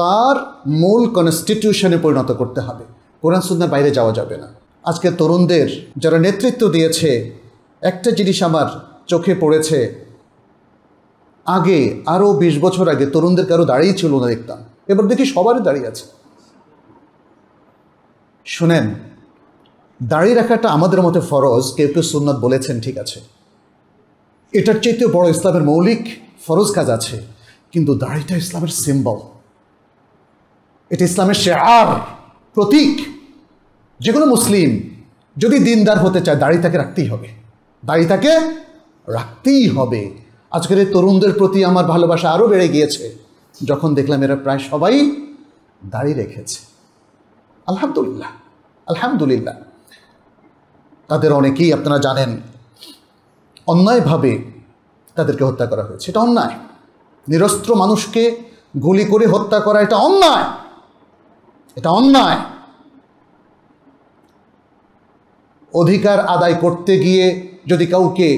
তার মূল কনস্টিটিউশনে পরিণত করতে হবে কোরআন সন্ন্যার বাইরে যাওয়া যাবে না আজকে তরুণদের যারা নেতৃত্ব দিয়েছে একটা জিনিস আমার চোখে পড়েছে আগে আরও বিশ বছর আগে তরুণদের কারো দাঁড়িয়ে ছিল না দেখতাম এবার দেখি সবারই দাঁড়িয়ে আছে শুনেন দাঁড়িয়ে রাখাটা আমাদের মতে ফরজ কেউ কেউ সুন্নত বলেছেন ঠিক আছে এটার চাইতেও বড় ইসলামের মৌলিক ফরজ কাজ আছে কিন্তু দাড়িটা ইসলামের সিম্বল এটা ইসলামের শেয়ার প্রতীক যে কোনো মুসলিম যদি দিনদার হতে চায় দাড়ি তাকে রাখতেই হবে দাড়ি তাকে রাখতেই হবে আজকের এই তরুণদের প্রতি আমার ভালোবাসা আরও বেড়ে গিয়েছে যখন দেখলাম এরা প্রায় সবাই দাড়ি রেখেছে আলহামদুলিল্লাহ আলহামদুলিল্লাহ তাদের অনেকেই আপনারা জানেন অন্যায়ভাবে তাদেরকে হত্যা করা হয়েছে এটা অন্যায় নিরস্ত্র মানুষকে গুলি করে হত্যা করা এটা অন্যায় এটা অন্যায় অধিকার আদায় করতে গিয়ে যদি কাউকে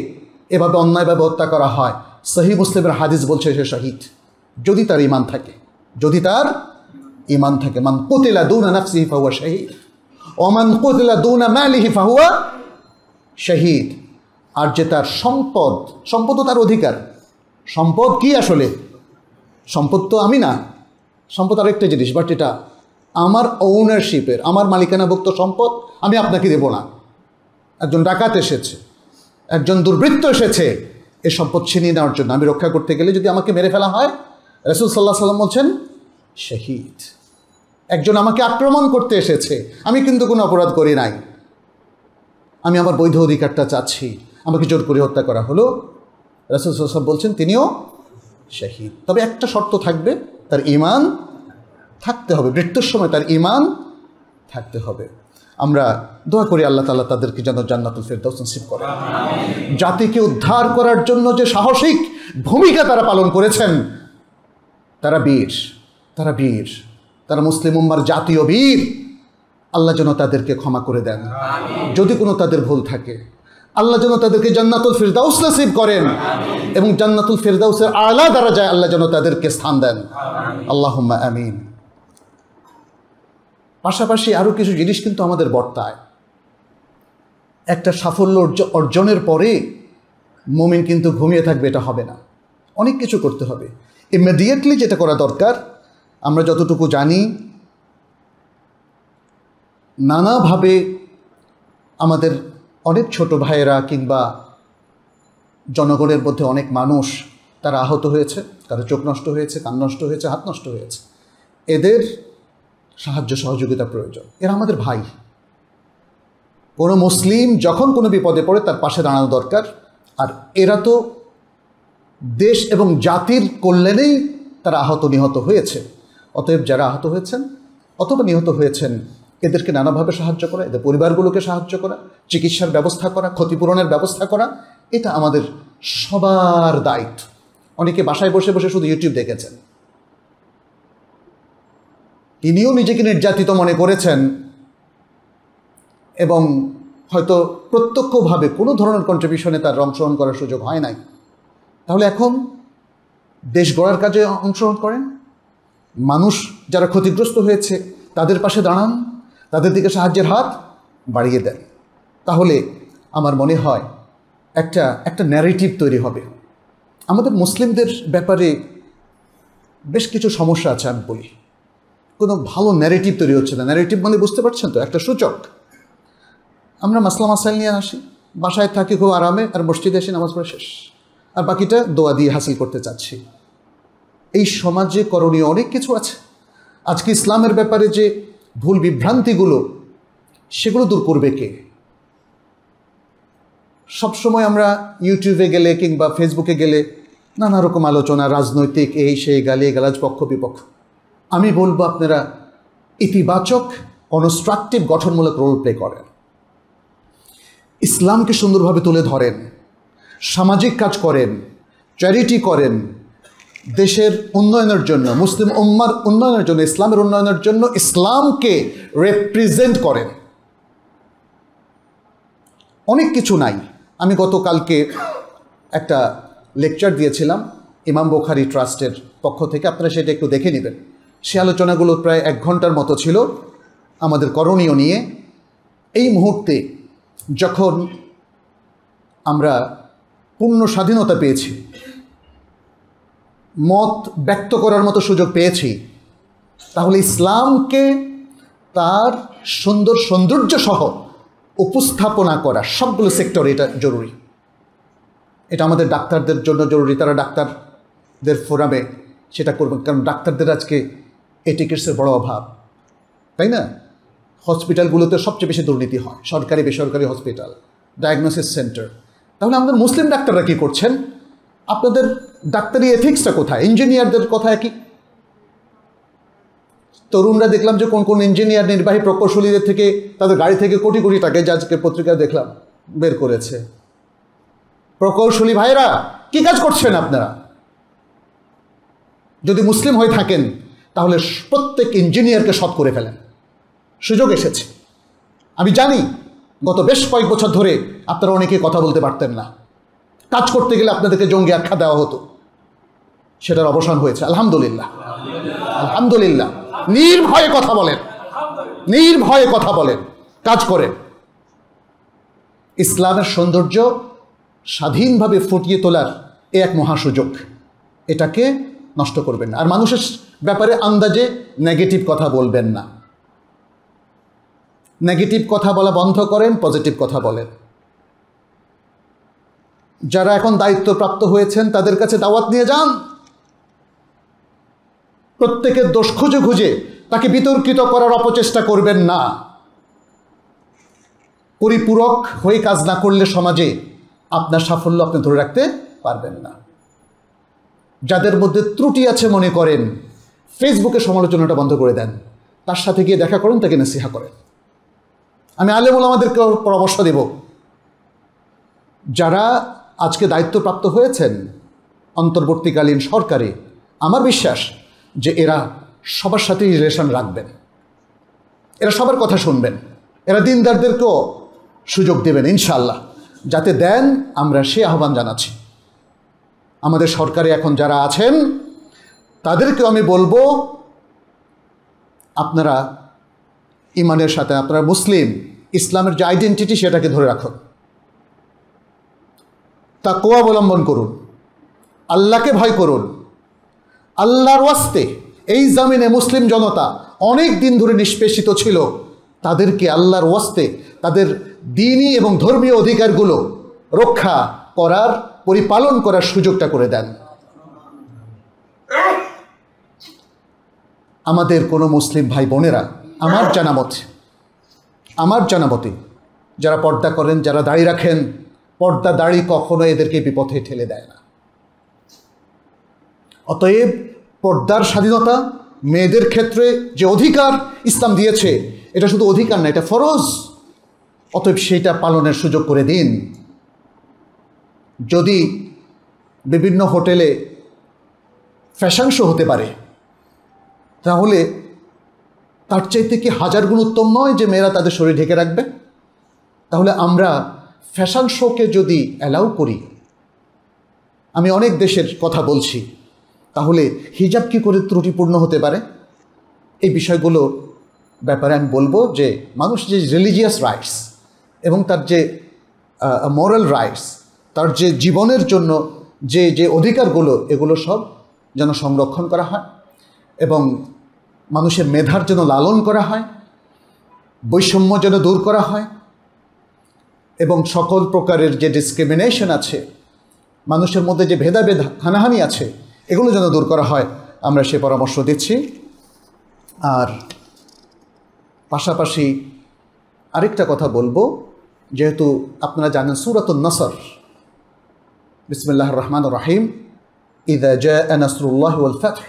এভাবে অন্যায়ভাবে হত্যা করা হয় সহি মুসলিমের হাদিস বলছে সে শহীদ যদি তার ইমান থাকে যদি তার ইমান থাকে মান কুতিলা দুনা নাফসিহি ফাহুয়া শাহিদ ওমান কুতিলা দুনা মালিহি ফাহুয়া শাহিদ আর যে তার সম্পদ সম্পদ তার অধিকার সম্পদ কি আসলে সম্পদ তো আমি না সম্পদ আরেকটা জিনিস বাট এটা আমার ওনারশিপের আমার মালিকানাভুক্ত সম্পদ আমি আপনাকে দেব না একজন ডাকাত এসেছে একজন দুর্বৃত্ত এসেছে এ সম্পদ ছিনিয়ে নেওয়ার জন্য আমি রক্ষা করতে গেলে যদি আমাকে মেরে ফেলা হয় রসুল সাল্লাহ সাল্লাম বলছেন শহীদ একজন আমাকে আক্রমণ করতে এসেছে আমি কিন্তু কোনো অপরাধ করি নাই আমি আমার বৈধ অধিকারটা চাচ্ছি আমাকে জোর করে হত্যা করা হলো রাসুল সাহেব বলছেন তিনিও শাহিদ তবে একটা শর্ত থাকবে তার ইমান থাকতে হবে মৃত্যুর সময় তার ইমান থাকতে হবে আমরা দোয়া করি আল্লাহ তালা তাদেরকে যেন জান্নাতুল ফেরদাউস নসিব করে জাতিকে উদ্ধার করার জন্য যে সাহসিক ভূমিকা তারা পালন করেছেন তারা বীর তারা বীর তারা মুসলিম উম্মার জাতীয় বীর আল্লাহ যেন তাদেরকে ক্ষমা করে দেন যদি কোনো তাদের ভুল থাকে আল্লাহ যেন তাদেরকে জান্নাতুল ফিরদাউস নাসিব করেন এবং জান্নাতুল ফিরদাউসের আলা দ্বারা যায় আল্লাহ যেন তাদেরকে স্থান দেন আল্লাহ আমিন পাশাপাশি আরও কিছু জিনিস কিন্তু আমাদের বর্তায় একটা সাফল্য অর্জনের পরে মোমিন কিন্তু ঘুমিয়ে থাকবে এটা হবে না অনেক কিছু করতে হবে ইমিডিয়েটলি যেটা করা দরকার আমরা যতটুকু জানি নানাভাবে আমাদের অনেক ছোট ভাইয়েরা কিংবা জনগণের মধ্যে অনেক মানুষ তারা আহত হয়েছে কারো চোখ নষ্ট হয়েছে কান নষ্ট হয়েছে হাত নষ্ট হয়েছে এদের সাহায্য সহযোগিতা প্রয়োজন এরা আমাদের ভাই কোনো মুসলিম যখন কোনো বিপদে পড়ে তার পাশে দাঁড়ানো দরকার আর এরা তো দেশ এবং জাতির কল্যাণেই তারা আহত নিহত হয়েছে অতএব যারা আহত হয়েছেন অথবা নিহত হয়েছেন এদেরকে নানাভাবে সাহায্য করা এদের পরিবারগুলোকে সাহায্য করা চিকিৎসার ব্যবস্থা করা ক্ষতিপূরণের ব্যবস্থা করা এটা আমাদের সবার দায়িত্ব অনেকে বাসায় বসে বসে শুধু ইউটিউব দেখেছেন তিনিও নিজেকে নির্যাতিত মনে করেছেন এবং হয়তো প্রত্যক্ষভাবে কোনো ধরনের কন্ট্রিবিউশনে তার অংশগ্রহণ করার সুযোগ হয় নাই তাহলে এখন দেশ গড়ার কাজে অংশগ্রহণ করেন মানুষ যারা ক্ষতিগ্রস্ত হয়েছে তাদের পাশে দাঁড়ান তাদের দিকে সাহায্যের হাত বাড়িয়ে দেন তাহলে আমার মনে হয় একটা একটা ন্যারেটিভ তৈরি হবে আমাদের মুসলিমদের ব্যাপারে বেশ কিছু সমস্যা আছে আমি বলি কোনো ভালো ন্যারেটিভ তৈরি হচ্ছে না ন্যারেটিভ মানে বুঝতে পারছেন তো একটা সূচক আমরা মাসলা মাসাইল নিয়ে আসি বাসায় থাকি খুব আরামে আর মসজিদে এসে নামাজ পড়া শেষ আর বাকিটা দোয়া দিয়ে হাসিল করতে চাচ্ছি এই সমাজে করণীয় অনেক কিছু আছে আজকে ইসলামের ব্যাপারে যে ভুল বিভ্রান্তিগুলো সেগুলো দূর করবে কে সবসময় আমরা ইউটিউবে গেলে কিংবা ফেসবুকে গেলে নানা রকম আলোচনা রাজনৈতিক এই সেই গালি গালাজ পক্ষ বিপক্ষ আমি বলবো আপনারা ইতিবাচক কনস্ট্রাকটিভ গঠনমূলক রোল প্লে করেন ইসলামকে সুন্দরভাবে তুলে ধরেন সামাজিক কাজ করেন চ্যারিটি করেন দেশের উন্নয়নের জন্য মুসলিম উম্মার উন্নয়নের জন্য ইসলামের উন্নয়নের জন্য ইসলামকে রেপ্রেজেন্ট করেন অনেক কিছু নাই আমি গতকালকে একটা লেকচার দিয়েছিলাম ইমাম বোখারি ট্রাস্টের পক্ষ থেকে আপনারা সেটা একটু দেখে নেবেন সে আলোচনাগুলো প্রায় এক ঘন্টার মতো ছিল আমাদের করণীয় নিয়ে এই মুহূর্তে যখন আমরা পূর্ণ স্বাধীনতা পেয়েছি মত ব্যক্ত করার মতো সুযোগ পেয়েছি তাহলে ইসলামকে তার সুন্দর সৌন্দর্য সহ উপস্থাপনা করা সবগুলো সেক্টর এটা জরুরি এটা আমাদের ডাক্তারদের জন্য জরুরি তারা ডাক্তারদের ফোরামে সেটা করবেন কারণ ডাক্তারদের আজকে এটিকেটসের বড় অভাব তাই না হসপিটালগুলোতে সবচেয়ে বেশি দুর্নীতি হয় সরকারি বেসরকারি হসপিটাল ডায়াগনোসিস সেন্টার তাহলে আমাদের মুসলিম ডাক্তাররা কী করছেন আপনাদের ডাক্তারি এথিক্সটা কোথায় ইঞ্জিনিয়ারদের কথায় কি তরুণরা দেখলাম যে কোন কোন ইঞ্জিনিয়ার নির্বাহী প্রকৌশলীদের থেকে তাদের গাড়ি থেকে কোটি কোটি টাকা আজকে পত্রিকা দেখলাম বের করেছে প্রকৌশলী ভাইরা কি কাজ করছেন আপনারা যদি মুসলিম হয়ে থাকেন তাহলে প্রত্যেক ইঞ্জিনিয়ারকে সৎ করে ফেলেন সুযোগ এসেছে আমি জানি গত বেশ কয়েক বছর ধরে আপনারা অনেকে কথা বলতে পারতেন না কাজ করতে গেলে আপনাদেরকে জঙ্গি আখ্যা দেওয়া হতো সেটার অবসান হয়েছে আলহামদুলিল্লাহ আলহামদুলিল্লাহ নির্ভয়ে কথা বলেন নির্ভয়ে কথা বলেন কাজ করেন ইসলামের সৌন্দর্য স্বাধীনভাবে ফুটিয়ে তোলার এ এক মহাসুযোগ এটাকে নষ্ট করবেন না আর মানুষের ব্যাপারে আন্দাজে নেগেটিভ কথা বলবেন না নেগেটিভ কথা বলা বন্ধ করেন পজিটিভ কথা বলেন যারা এখন দায়িত্বপ্রাপ্ত হয়েছেন তাদের কাছে দাওয়াত নিয়ে যান প্রত্যেকের দোষ খুঁজে খুঁজে তাকে বিতর্কিত করার অপচেষ্টা করবেন না পরিপূরক হয়ে কাজ না করলে সমাজে আপনার সাফল্য আপনি ধরে রাখতে পারবেন না যাদের মধ্যে ত্রুটি আছে মনে করেন ফেসবুকে সমালোচনাটা বন্ধ করে দেন তার সাথে গিয়ে দেখা করেন তাকে নেসিহা করেন আমি আলেমুল আমাদেরকে পরামর্শ দেব যারা আজকে দায়িত্বপ্রাপ্ত হয়েছেন অন্তর্বর্তীকালীন সরকারে আমার বিশ্বাস যে এরা সবার সাথেই রিলেশন রাখবেন এরা সবার কথা শুনবেন এরা দিনদারদেরকেও সুযোগ দেবেন ইনশাল্লাহ যাতে দেন আমরা সে আহ্বান জানাচ্ছি আমাদের সরকারে এখন যারা আছেন তাদেরকে আমি বলবো আপনারা ইমানের সাথে আপনারা মুসলিম ইসলামের যে আইডেন্টিটি সেটাকে ধরে রাখুন তা কোয়াবলম্বন করুন আল্লাহকে ভয় করুন আল্লাহর ওয়াস্তে এই জামিনে মুসলিম জনতা অনেক দিন ধরে নিষ্পেষিত ছিল তাদেরকে আল্লাহর ওয়াস্তে তাদের দিনই এবং ধর্মীয় অধিকারগুলো রক্ষা করার পরিপালন করার সুযোগটা করে দেন আমাদের কোনো মুসলিম ভাই বোনেরা আমার জানামত আমার জানামতে যারা পর্দা করেন যারা দাড়ি রাখেন পর্দা দাড়ি কখনো এদেরকে বিপথে ঠেলে দেয় না অতএব পর্দার স্বাধীনতা মেয়েদের ক্ষেত্রে যে অধিকার ইসলাম দিয়েছে এটা শুধু অধিকার না এটা ফরজ অতএব সেইটা পালনের সুযোগ করে দিন যদি বিভিন্ন হোটেলে ফ্যাশন শো হতে পারে তাহলে তার চাইতে কি হাজার গুণ উত্তম নয় যে মেয়েরা তাদের শরীর ঢেকে রাখবে তাহলে আমরা ফ্যাশন শোকে যদি অ্যালাউ করি আমি অনেক দেশের কথা বলছি তাহলে হিজাব কী করে ত্রুটিপূর্ণ হতে পারে এই বিষয়গুলো ব্যাপারে আমি বলবো যে মানুষ যে রিলিজিয়াস রাইটস এবং তার যে মরাল রাইটস তার যে জীবনের জন্য যে যে অধিকারগুলো এগুলো সব যেন সংরক্ষণ করা হয় এবং মানুষের মেধার জন্য লালন করা হয় বৈষম্য যেন দূর করা হয় এবং সকল প্রকারের যে ডিসক্রিমিনেশন আছে মানুষের মধ্যে যে ভেদাভেদ হানাহানি আছে এগুলো যেন দূর করা হয় আমরা সে পরামর্শ দিচ্ছি আর পাশাপাশি আরেকটা কথা বলবো যেহেতু আপনারা জানেন সুরাতুল নসর বিসমুল্লাহ রহমান রাহিম إذا جاء نصر الله والفتح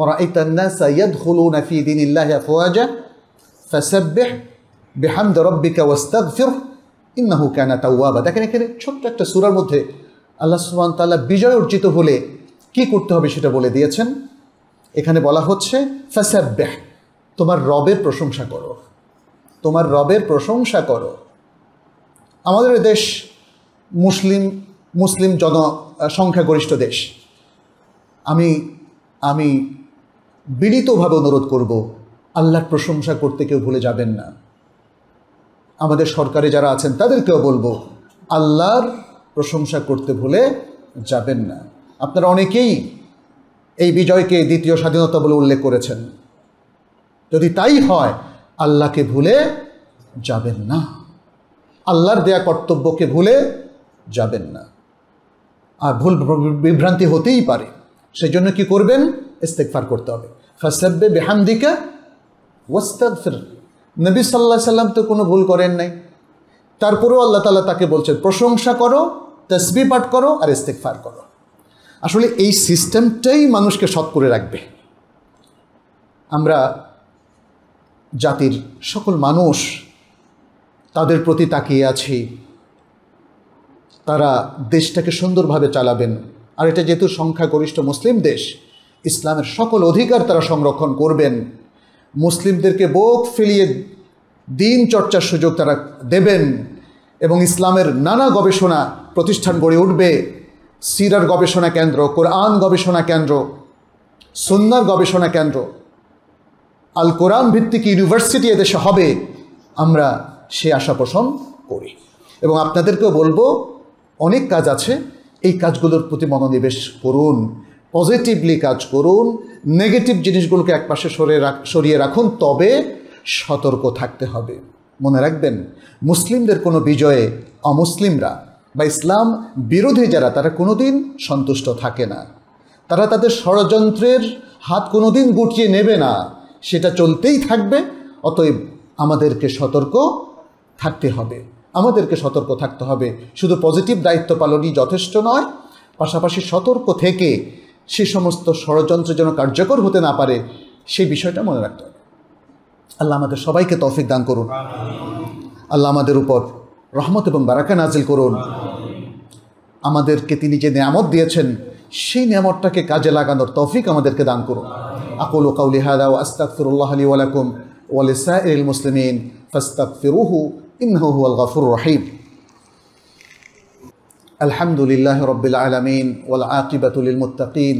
ورأيت الناس يدخلون في دين الله أفواجا فسبح بحمد ربك واستغفر إنه كان توابا দেখেন এখানে ছোট্ট একটা সুরার মধ্যে আল্লাহ সুবহান তাল্লাহ বিজয় অর্জিত হলে কি করতে হবে সেটা বলে দিয়েছেন এখানে বলা হচ্ছে ফ্যাস্যাব্যাহ তোমার রবের প্রশংসা করো তোমার রবের প্রশংসা করো আমাদের দেশ মুসলিম মুসলিম জন সংখ্যাগরিষ্ঠ দেশ আমি আমি বিড়িতভাবে অনুরোধ করব আল্লাহর প্রশংসা করতে কেউ ভুলে যাবেন না আমাদের সরকারে যারা আছেন তাদেরকেও বলবো আল্লাহর প্রশংসা করতে ভুলে যাবেন না আপনারা অনেকেই এই বিজয়কে দ্বিতীয় স্বাধীনতা বলে উল্লেখ করেছেন যদি তাই হয় আল্লাহকে ভুলে যাবেন না আল্লাহর দেয়া কর্তব্যকে ভুলে যাবেন না আর ভুল বিভ্রান্তি হতেই পারে সেই জন্য কি করবেন ইস্তেকফার করতে হবে ফাসাব্বে বেহামদিকা ওয়াস্তাদ ফির নবী সাল্লাহ সাল্লাম তো কোনো ভুল করেন নাই তারপরেও আল্লাহ তালা তাকে বলছেন প্রশংসা করো তসবি পাঠ করো আর ইস্তেকফার করো আসলে এই সিস্টেমটাই মানুষকে সৎ করে রাখবে আমরা জাতির সকল মানুষ তাদের প্রতি তাকিয়ে আছি তারা দেশটাকে সুন্দরভাবে চালাবেন আর এটা যেহেতু সংখ্যাগরিষ্ঠ মুসলিম দেশ ইসলামের সকল অধিকার তারা সংরক্ষণ করবেন মুসলিমদেরকে বোক ফেলিয়ে দিন চর্চার সুযোগ তারা দেবেন এবং ইসলামের নানা গবেষণা প্রতিষ্ঠান গড়ে উঠবে সিরার গবেষণা কেন্দ্র কোরআন গবেষণা কেন্দ্র সুন্নার গবেষণা কেন্দ্র আল কোরআন ভিত্তিক ইউনিভার্সিটি এদেশে হবে আমরা সে আশা পোষণ করি এবং আপনাদেরকেও বলবো অনেক কাজ আছে এই কাজগুলোর প্রতি মনোনিবেশ করুন পজিটিভলি কাজ করুন নেগেটিভ জিনিসগুলোকে একপাশে সরে সরিয়ে রাখুন তবে সতর্ক থাকতে হবে মনে রাখবেন মুসলিমদের কোনো বিজয়ে অমুসলিমরা বা ইসলাম বিরোধী যারা তারা কোনোদিন সন্তুষ্ট থাকে না তারা তাদের ষড়যন্ত্রের হাত কোনোদিন গুটিয়ে নেবে না সেটা চলতেই থাকবে অতএব আমাদেরকে সতর্ক থাকতে হবে আমাদেরকে সতর্ক থাকতে হবে শুধু পজিটিভ দায়িত্ব পালনই যথেষ্ট নয় পাশাপাশি সতর্ক থেকে সে সমস্ত ষড়যন্ত্র যেন কার্যকর হতে না পারে সেই বিষয়টা মনে রাখতে হবে আল্লাহ আমাদের সবাইকে তৌফিক দান করুন আল্লাহ আমাদের উপর রহমত এবং বারাকা নাজিল করুন আমাদেরকে তিনি যে নিয়ামত দিয়েছেন সেই নিয়ামতটাকে কাজে লাগানোর তৌফিক আমাদেরকে দান করুন আকুল কাউলি হাদা লি ওয়া লাকুম ওয়া লিসাইরিল মুসলিমিন ফাস্তাগফিরুহু ইন্নাহু হুয়াল গাফুরুর রহিম الحمد لله رب العالمين والعاقبة للمتقين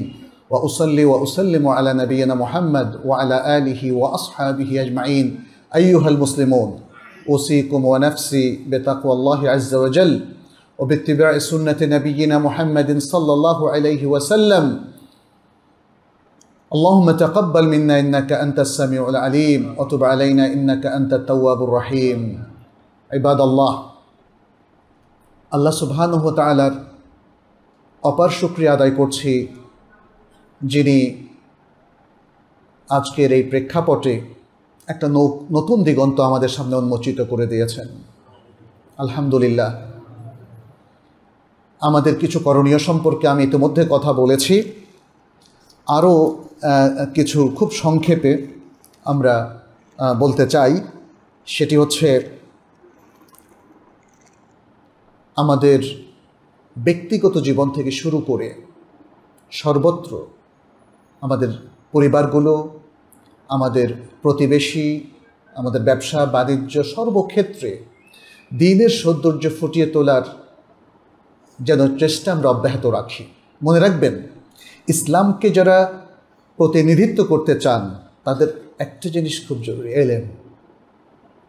وأصلي وأسلم على نبينا محمد وعلى آله وأصحابه أجمعين أيها المسلمون اوصيكم ونفسي بتقوى الله عز وجل وباتباع سنه نبينا محمد صلى الله عليه وسلم اللهم تقبل منا انك انت السميع العليم وتب علينا انك انت التواب الرحيم عباد الله আল্লাহ সুবহানহ তালার অপার শুক্রিয়া আদায় করছি যিনি আজকের এই প্রেক্ষাপটে একটা নতুন দিগন্ত আমাদের সামনে উন্মোচিত করে দিয়েছেন আলহামদুলিল্লাহ আমাদের কিছু করণীয় সম্পর্কে আমি ইতিমধ্যে কথা বলেছি আরও কিছু খুব সংক্ষেপে আমরা বলতে চাই সেটি হচ্ছে আমাদের ব্যক্তিগত জীবন থেকে শুরু করে সর্বত্র আমাদের পরিবারগুলো আমাদের প্রতিবেশী আমাদের ব্যবসা বাণিজ্য সর্বক্ষেত্রে দিনের সৌন্দর্য ফুটিয়ে তোলার যেন চেষ্টা আমরা অব্যাহত রাখি মনে রাখবেন ইসলামকে যারা প্রতিনিধিত্ব করতে চান তাদের একটা জিনিস খুব জরুরি এলেন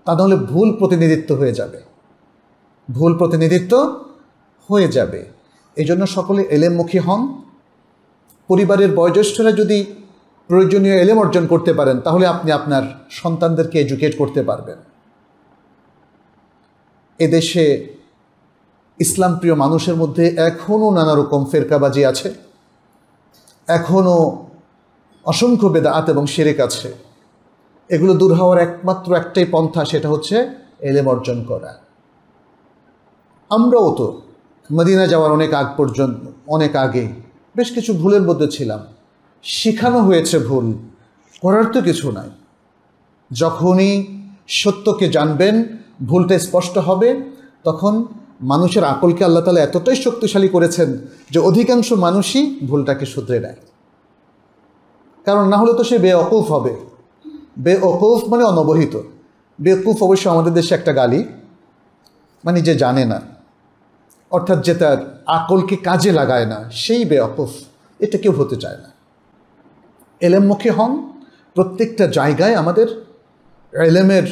তা নাহলে ভুল প্রতিনিধিত্ব হয়ে যাবে ভুল প্রতিনিধিত্ব হয়ে যাবে এই জন্য সকলে এলেমমুখী হন পরিবারের বয়োজ্যেষ্ঠরা যদি প্রয়োজনীয় এলেম অর্জন করতে পারেন তাহলে আপনি আপনার সন্তানদেরকে এডুকেট করতে পারবেন এদেশে ইসলাম প্রিয় মানুষের মধ্যে এখনও নানা রকম ফেরকাবাজি আছে এখনও অসংখ্য বেদাত এবং সেরেক আছে এগুলো দূর হওয়ার একমাত্র একটাই পন্থা সেটা হচ্ছে এলেম অর্জন করা আমরাও তো মদিনা যাওয়ার অনেক আগ পর্যন্ত অনেক আগে বেশ কিছু ভুলের মধ্যে ছিলাম শেখানো হয়েছে ভুল করার তো কিছু নাই যখনই সত্যকে জানবেন ভুলটা স্পষ্ট হবে তখন মানুষের আকলকে আল্লাহ তালা এতটাই শক্তিশালী করেছেন যে অধিকাংশ মানুষই ভুলটাকে শুধরে নেয় কারণ না হলে তো সে বেঅকুফ হবে বেঅকুফ মানে অনবহিত বেকুফ অবশ্য আমাদের দেশে একটা গালি মানে যে জানে না অর্থাৎ যে তার আকলকে কাজে লাগায় না সেই বেঅকুফ এটা কেউ হতে চায় না এলেমমুখী হন প্রত্যেকটা জায়গায় আমাদের এলেমের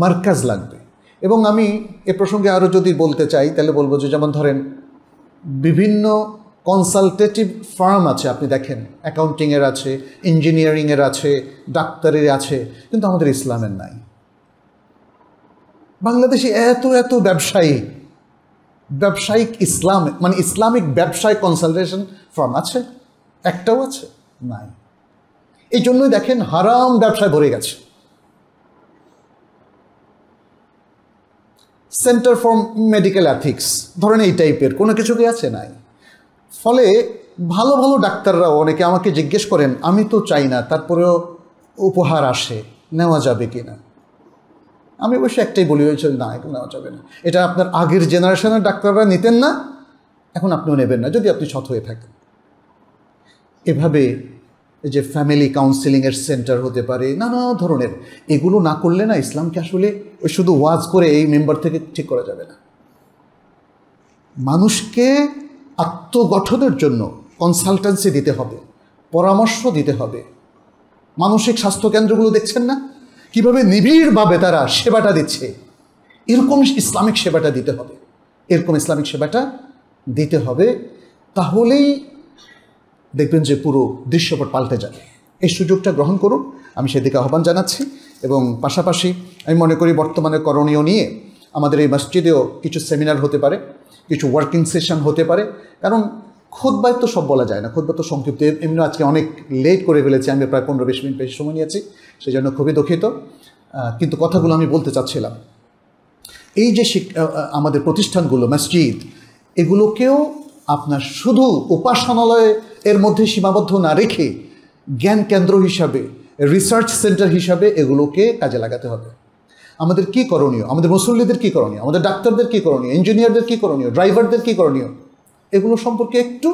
মার্কাজ লাগবে এবং আমি এ প্রসঙ্গে আরও যদি বলতে চাই তাহলে বলবো যে যেমন ধরেন বিভিন্ন কনসালটেটিভ ফার্ম আছে আপনি দেখেন অ্যাকাউন্টিংয়ের আছে ইঞ্জিনিয়ারিংয়ের আছে ডাক্তারের আছে কিন্তু আমাদের ইসলামের নাই বাংলাদেশে এত এত ব্যবসায়ী ব্যবসায়িক ইসলাম মানে ইসলামিক ব্যবসায় কনসালটেশন ফার্ম আছে একটাও আছে নাই এই জন্যই দেখেন হারাম ব্যবসায় ভরে গেছে সেন্টার ফর মেডিকেল অ্যাথিক্স ধরেন এই টাইপের কোনো কিছু কি আছে নাই ফলে ভালো ভালো ডাক্তাররাও অনেকে আমাকে জিজ্ঞেস করেন আমি তো চাই না তারপরেও উপহার আসে নেওয়া যাবে কি না আমি অবশ্যই একটাই বলি হয়েছিল না এখন নেওয়া যাবে না এটা আপনার আগের জেনারেশনের ডাক্তাররা নিতেন না এখন আপনিও নেবেন না যদি আপনি সৎ হয়ে থাকেন এভাবে যে ফ্যামিলি কাউন্সিলিংয়ের সেন্টার হতে পারে নানা ধরনের এগুলো না করলে না ইসলামকে আসলে ওই শুধু ওয়াজ করে এই মেম্বার থেকে ঠিক করা যাবে না মানুষকে আত্মগঠনের জন্য কনসালটেন্সি দিতে হবে পরামর্শ দিতে হবে মানসিক স্বাস্থ্য কেন্দ্রগুলো দেখছেন না কিভাবে নিবিড়ভাবে তারা সেবাটা দিচ্ছে এরকম ইসলামিক সেবাটা দিতে হবে এরকম ইসলামিক সেবাটা দিতে হবে তাহলেই দেখবেন যে পুরো দৃশ্যপট পাল্টে যাবে এই সুযোগটা গ্রহণ করুন আমি সেদিকে আহ্বান জানাচ্ছি এবং পাশাপাশি আমি মনে করি বর্তমানে করণীয় নিয়ে আমাদের এই মসজিদেও কিছু সেমিনার হতে পারে কিছু ওয়ার্কিং সেশন হতে পারে কারণ খোদবায় তো সব বলা যায় না খোদবা তো সংক্ষিপ্ত এমনি আজকে অনেক লেট করে ফেলেছি আমি প্রায় পনেরো বিশ মিনিট বেশি সময় নিয়েছি সেই জন্য খুবই দুঃখিত কিন্তু কথাগুলো আমি বলতে চাচ্ছিলাম এই যে আমাদের প্রতিষ্ঠানগুলো মসজিদ এগুলোকেও আপনার শুধু উপাসনালয়ে এর মধ্যে সীমাবদ্ধ না রেখে জ্ঞান কেন্দ্র হিসাবে রিসার্চ সেন্টার হিসাবে এগুলোকে কাজে লাগাতে হবে আমাদের কি করণীয় আমাদের মুসল্লিদের কি করণীয় আমাদের ডাক্তারদের কি করণীয় ইঞ্জিনিয়ারদের কি করণীয় ড্রাইভারদের কি করণীয় এগুলো সম্পর্কে একটু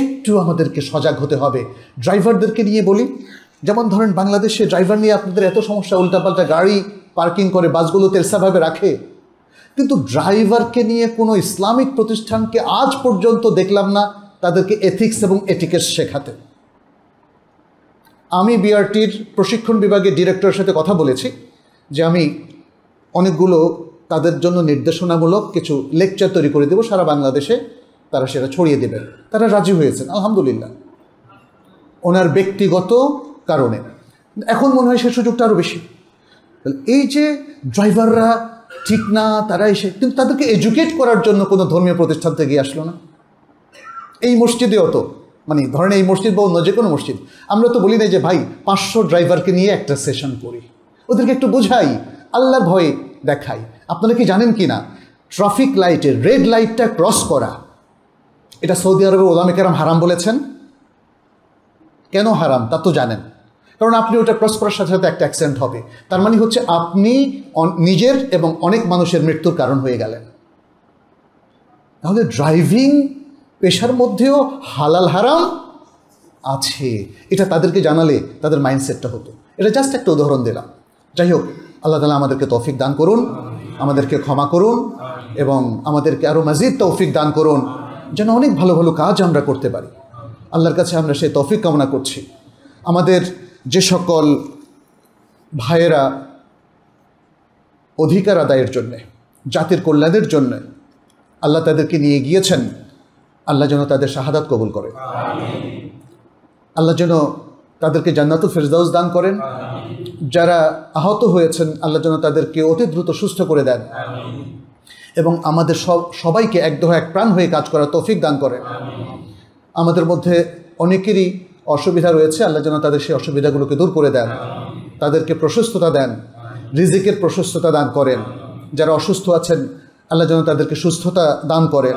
একটু আমাদেরকে সজাগ হতে হবে ড্রাইভারদেরকে নিয়ে বলি যেমন ধরেন বাংলাদেশে ড্রাইভার নিয়ে আপনাদের এত সমস্যা উল্টাপাল্টা গাড়ি পার্কিং করে বাসগুলো তেলসাভাবে রাখে কিন্তু ড্রাইভারকে নিয়ে কোনো ইসলামিক প্রতিষ্ঠানকে আজ পর্যন্ত দেখলাম না তাদেরকে এথিক্স এবং এটিকেস শেখাতে আমি বিআরটির প্রশিক্ষণ বিভাগে ডিরেক্টরের সাথে কথা বলেছি যে আমি অনেকগুলো তাদের জন্য নির্দেশনামূলক কিছু লেকচার তৈরি করে দেব সারা বাংলাদেশে তারা সেটা ছড়িয়ে দেবে তারা রাজি হয়েছেন আলহামদুলিল্লাহ ওনার ব্যক্তিগত কারণে এখন মনে হয় সে সুযোগটা আরও বেশি এই যে ড্রাইভাররা ঠিক না তারা এসে কিন্তু তাদেরকে এডুকেট করার জন্য কোনো ধর্মীয় প্রতিষ্ঠান থেকে আসলো না এই মসজিদে অত মানে ধরেন এই মসজিদ বা অন্য যে কোনো মসজিদ আমরা তো বলি না যে ভাই পাঁচশো ড্রাইভারকে নিয়ে একটা সেশন করি ওদেরকে একটু বোঝাই আল্লাহর ভয়ে দেখাই আপনারা কি জানেন কি না ট্রাফিক লাইটে রেড লাইটটা ক্রস করা এটা সৌদি আরবের ওলামে কেরাম হারাম বলেছেন কেন হারাম তা তো জানেন কারণ আপনি ওটা ক্রস করার সাথে সাথে একটা অ্যাক্সিডেন্ট হবে তার মানে হচ্ছে আপনি নিজের এবং অনেক মানুষের মৃত্যুর কারণ হয়ে গেলেন তাহলে ড্রাইভিং পেশার মধ্যেও হালাল হারাম আছে এটা তাদেরকে জানালে তাদের মাইন্ডসেটটা হতো এটা জাস্ট একটা উদাহরণ দিলাম যাই হোক আল্লাহ তালা আমাদেরকে তৌফিক দান করুন আমাদেরকে ক্ষমা করুন এবং আমাদেরকে আরও মাজিদ তৌফিক দান করুন যেন অনেক ভালো ভালো কাজ আমরা করতে পারি আল্লাহর কাছে আমরা সেই তৌফিক কামনা করছি আমাদের যে সকল ভাইয়েরা অধিকার আদায়ের জন্যে জাতির কল্যাণের জন্য আল্লাহ তাদেরকে নিয়ে গিয়েছেন আল্লাহ যেন তাদের শাহাদাত কবুল করে আল্লাহ যেন তাদেরকে জান্নাতুল ফেরদাউস দান করেন যারা আহত হয়েছেন আল্লাহ যেন তাদেরকে অতি দ্রুত সুস্থ করে দেন এবং আমাদের সব সবাইকে একদহ এক প্রাণ হয়ে কাজ করার তৌফিক দান করে আমাদের মধ্যে অনেকেরই অসুবিধা রয়েছে আল্লাহ যেন তাদের সেই অসুবিধাগুলোকে দূর করে দেন তাদেরকে প্রশস্ততা দেন রিজিকের প্রশস্ততা দান করেন যারা অসুস্থ আছেন আল্লাহ যেন তাদেরকে সুস্থতা দান করেন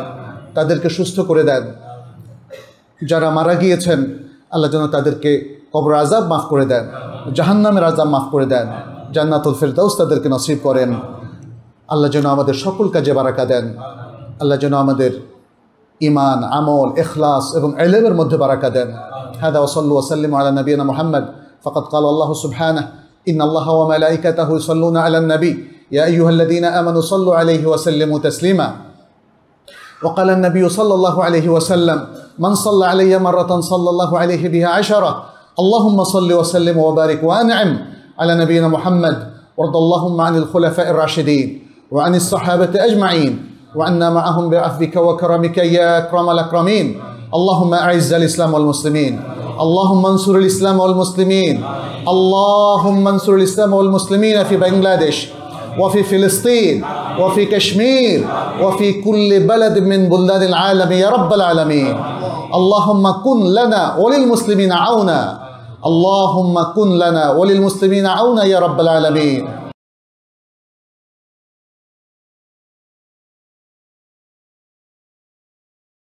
তাদেরকে সুস্থ করে দেন যারা মারা গিয়েছেন আল্লাহ যেন তাদেরকে কবর আজাব মাফ করে দেন জাহান্নামের আজাব মাফ করে দেন জান্নাতুল ফেরদাউস তাদেরকে নসিব করেন আল্লাহ যেন আমাদের সকল কাজে বারাকা দেন আল্লাহ যেন আমাদের ইমান আমল এখলাস এবং এলেমের মধ্যে বারাকা দেন هذا وصلوا وسلموا على نبينا محمد فقد قال الله سبحانه إن الله وملائكته يصلون على النبي يا أيها الذين آمنوا صلوا عليه وسلموا تسليما وقال النبي صلى الله عليه وسلم من صلى علي مرة صلى الله عليه بها عشرة اللهم صل وسلم وبارك وأنعم على نبينا محمد وارض اللهم عن الخلفاء الراشدين وعن الصحابة أجمعين وعنا معهم بعفوك وكرمك يا أكرم الأكرمين اللهم أعز الإسلام والمسلمين اللهم انصر الإسلام والمسلمين اللهم انصر الإسلام والمسلمين في بنغلاديش وفي فلسطين وفي كشمير وفي كل بلد من بلدان العالم يا رب العالمين اللهم كن لنا وللمسلمين عونا اللهم كن لنا وللمسلمين عونا يا رب العالمين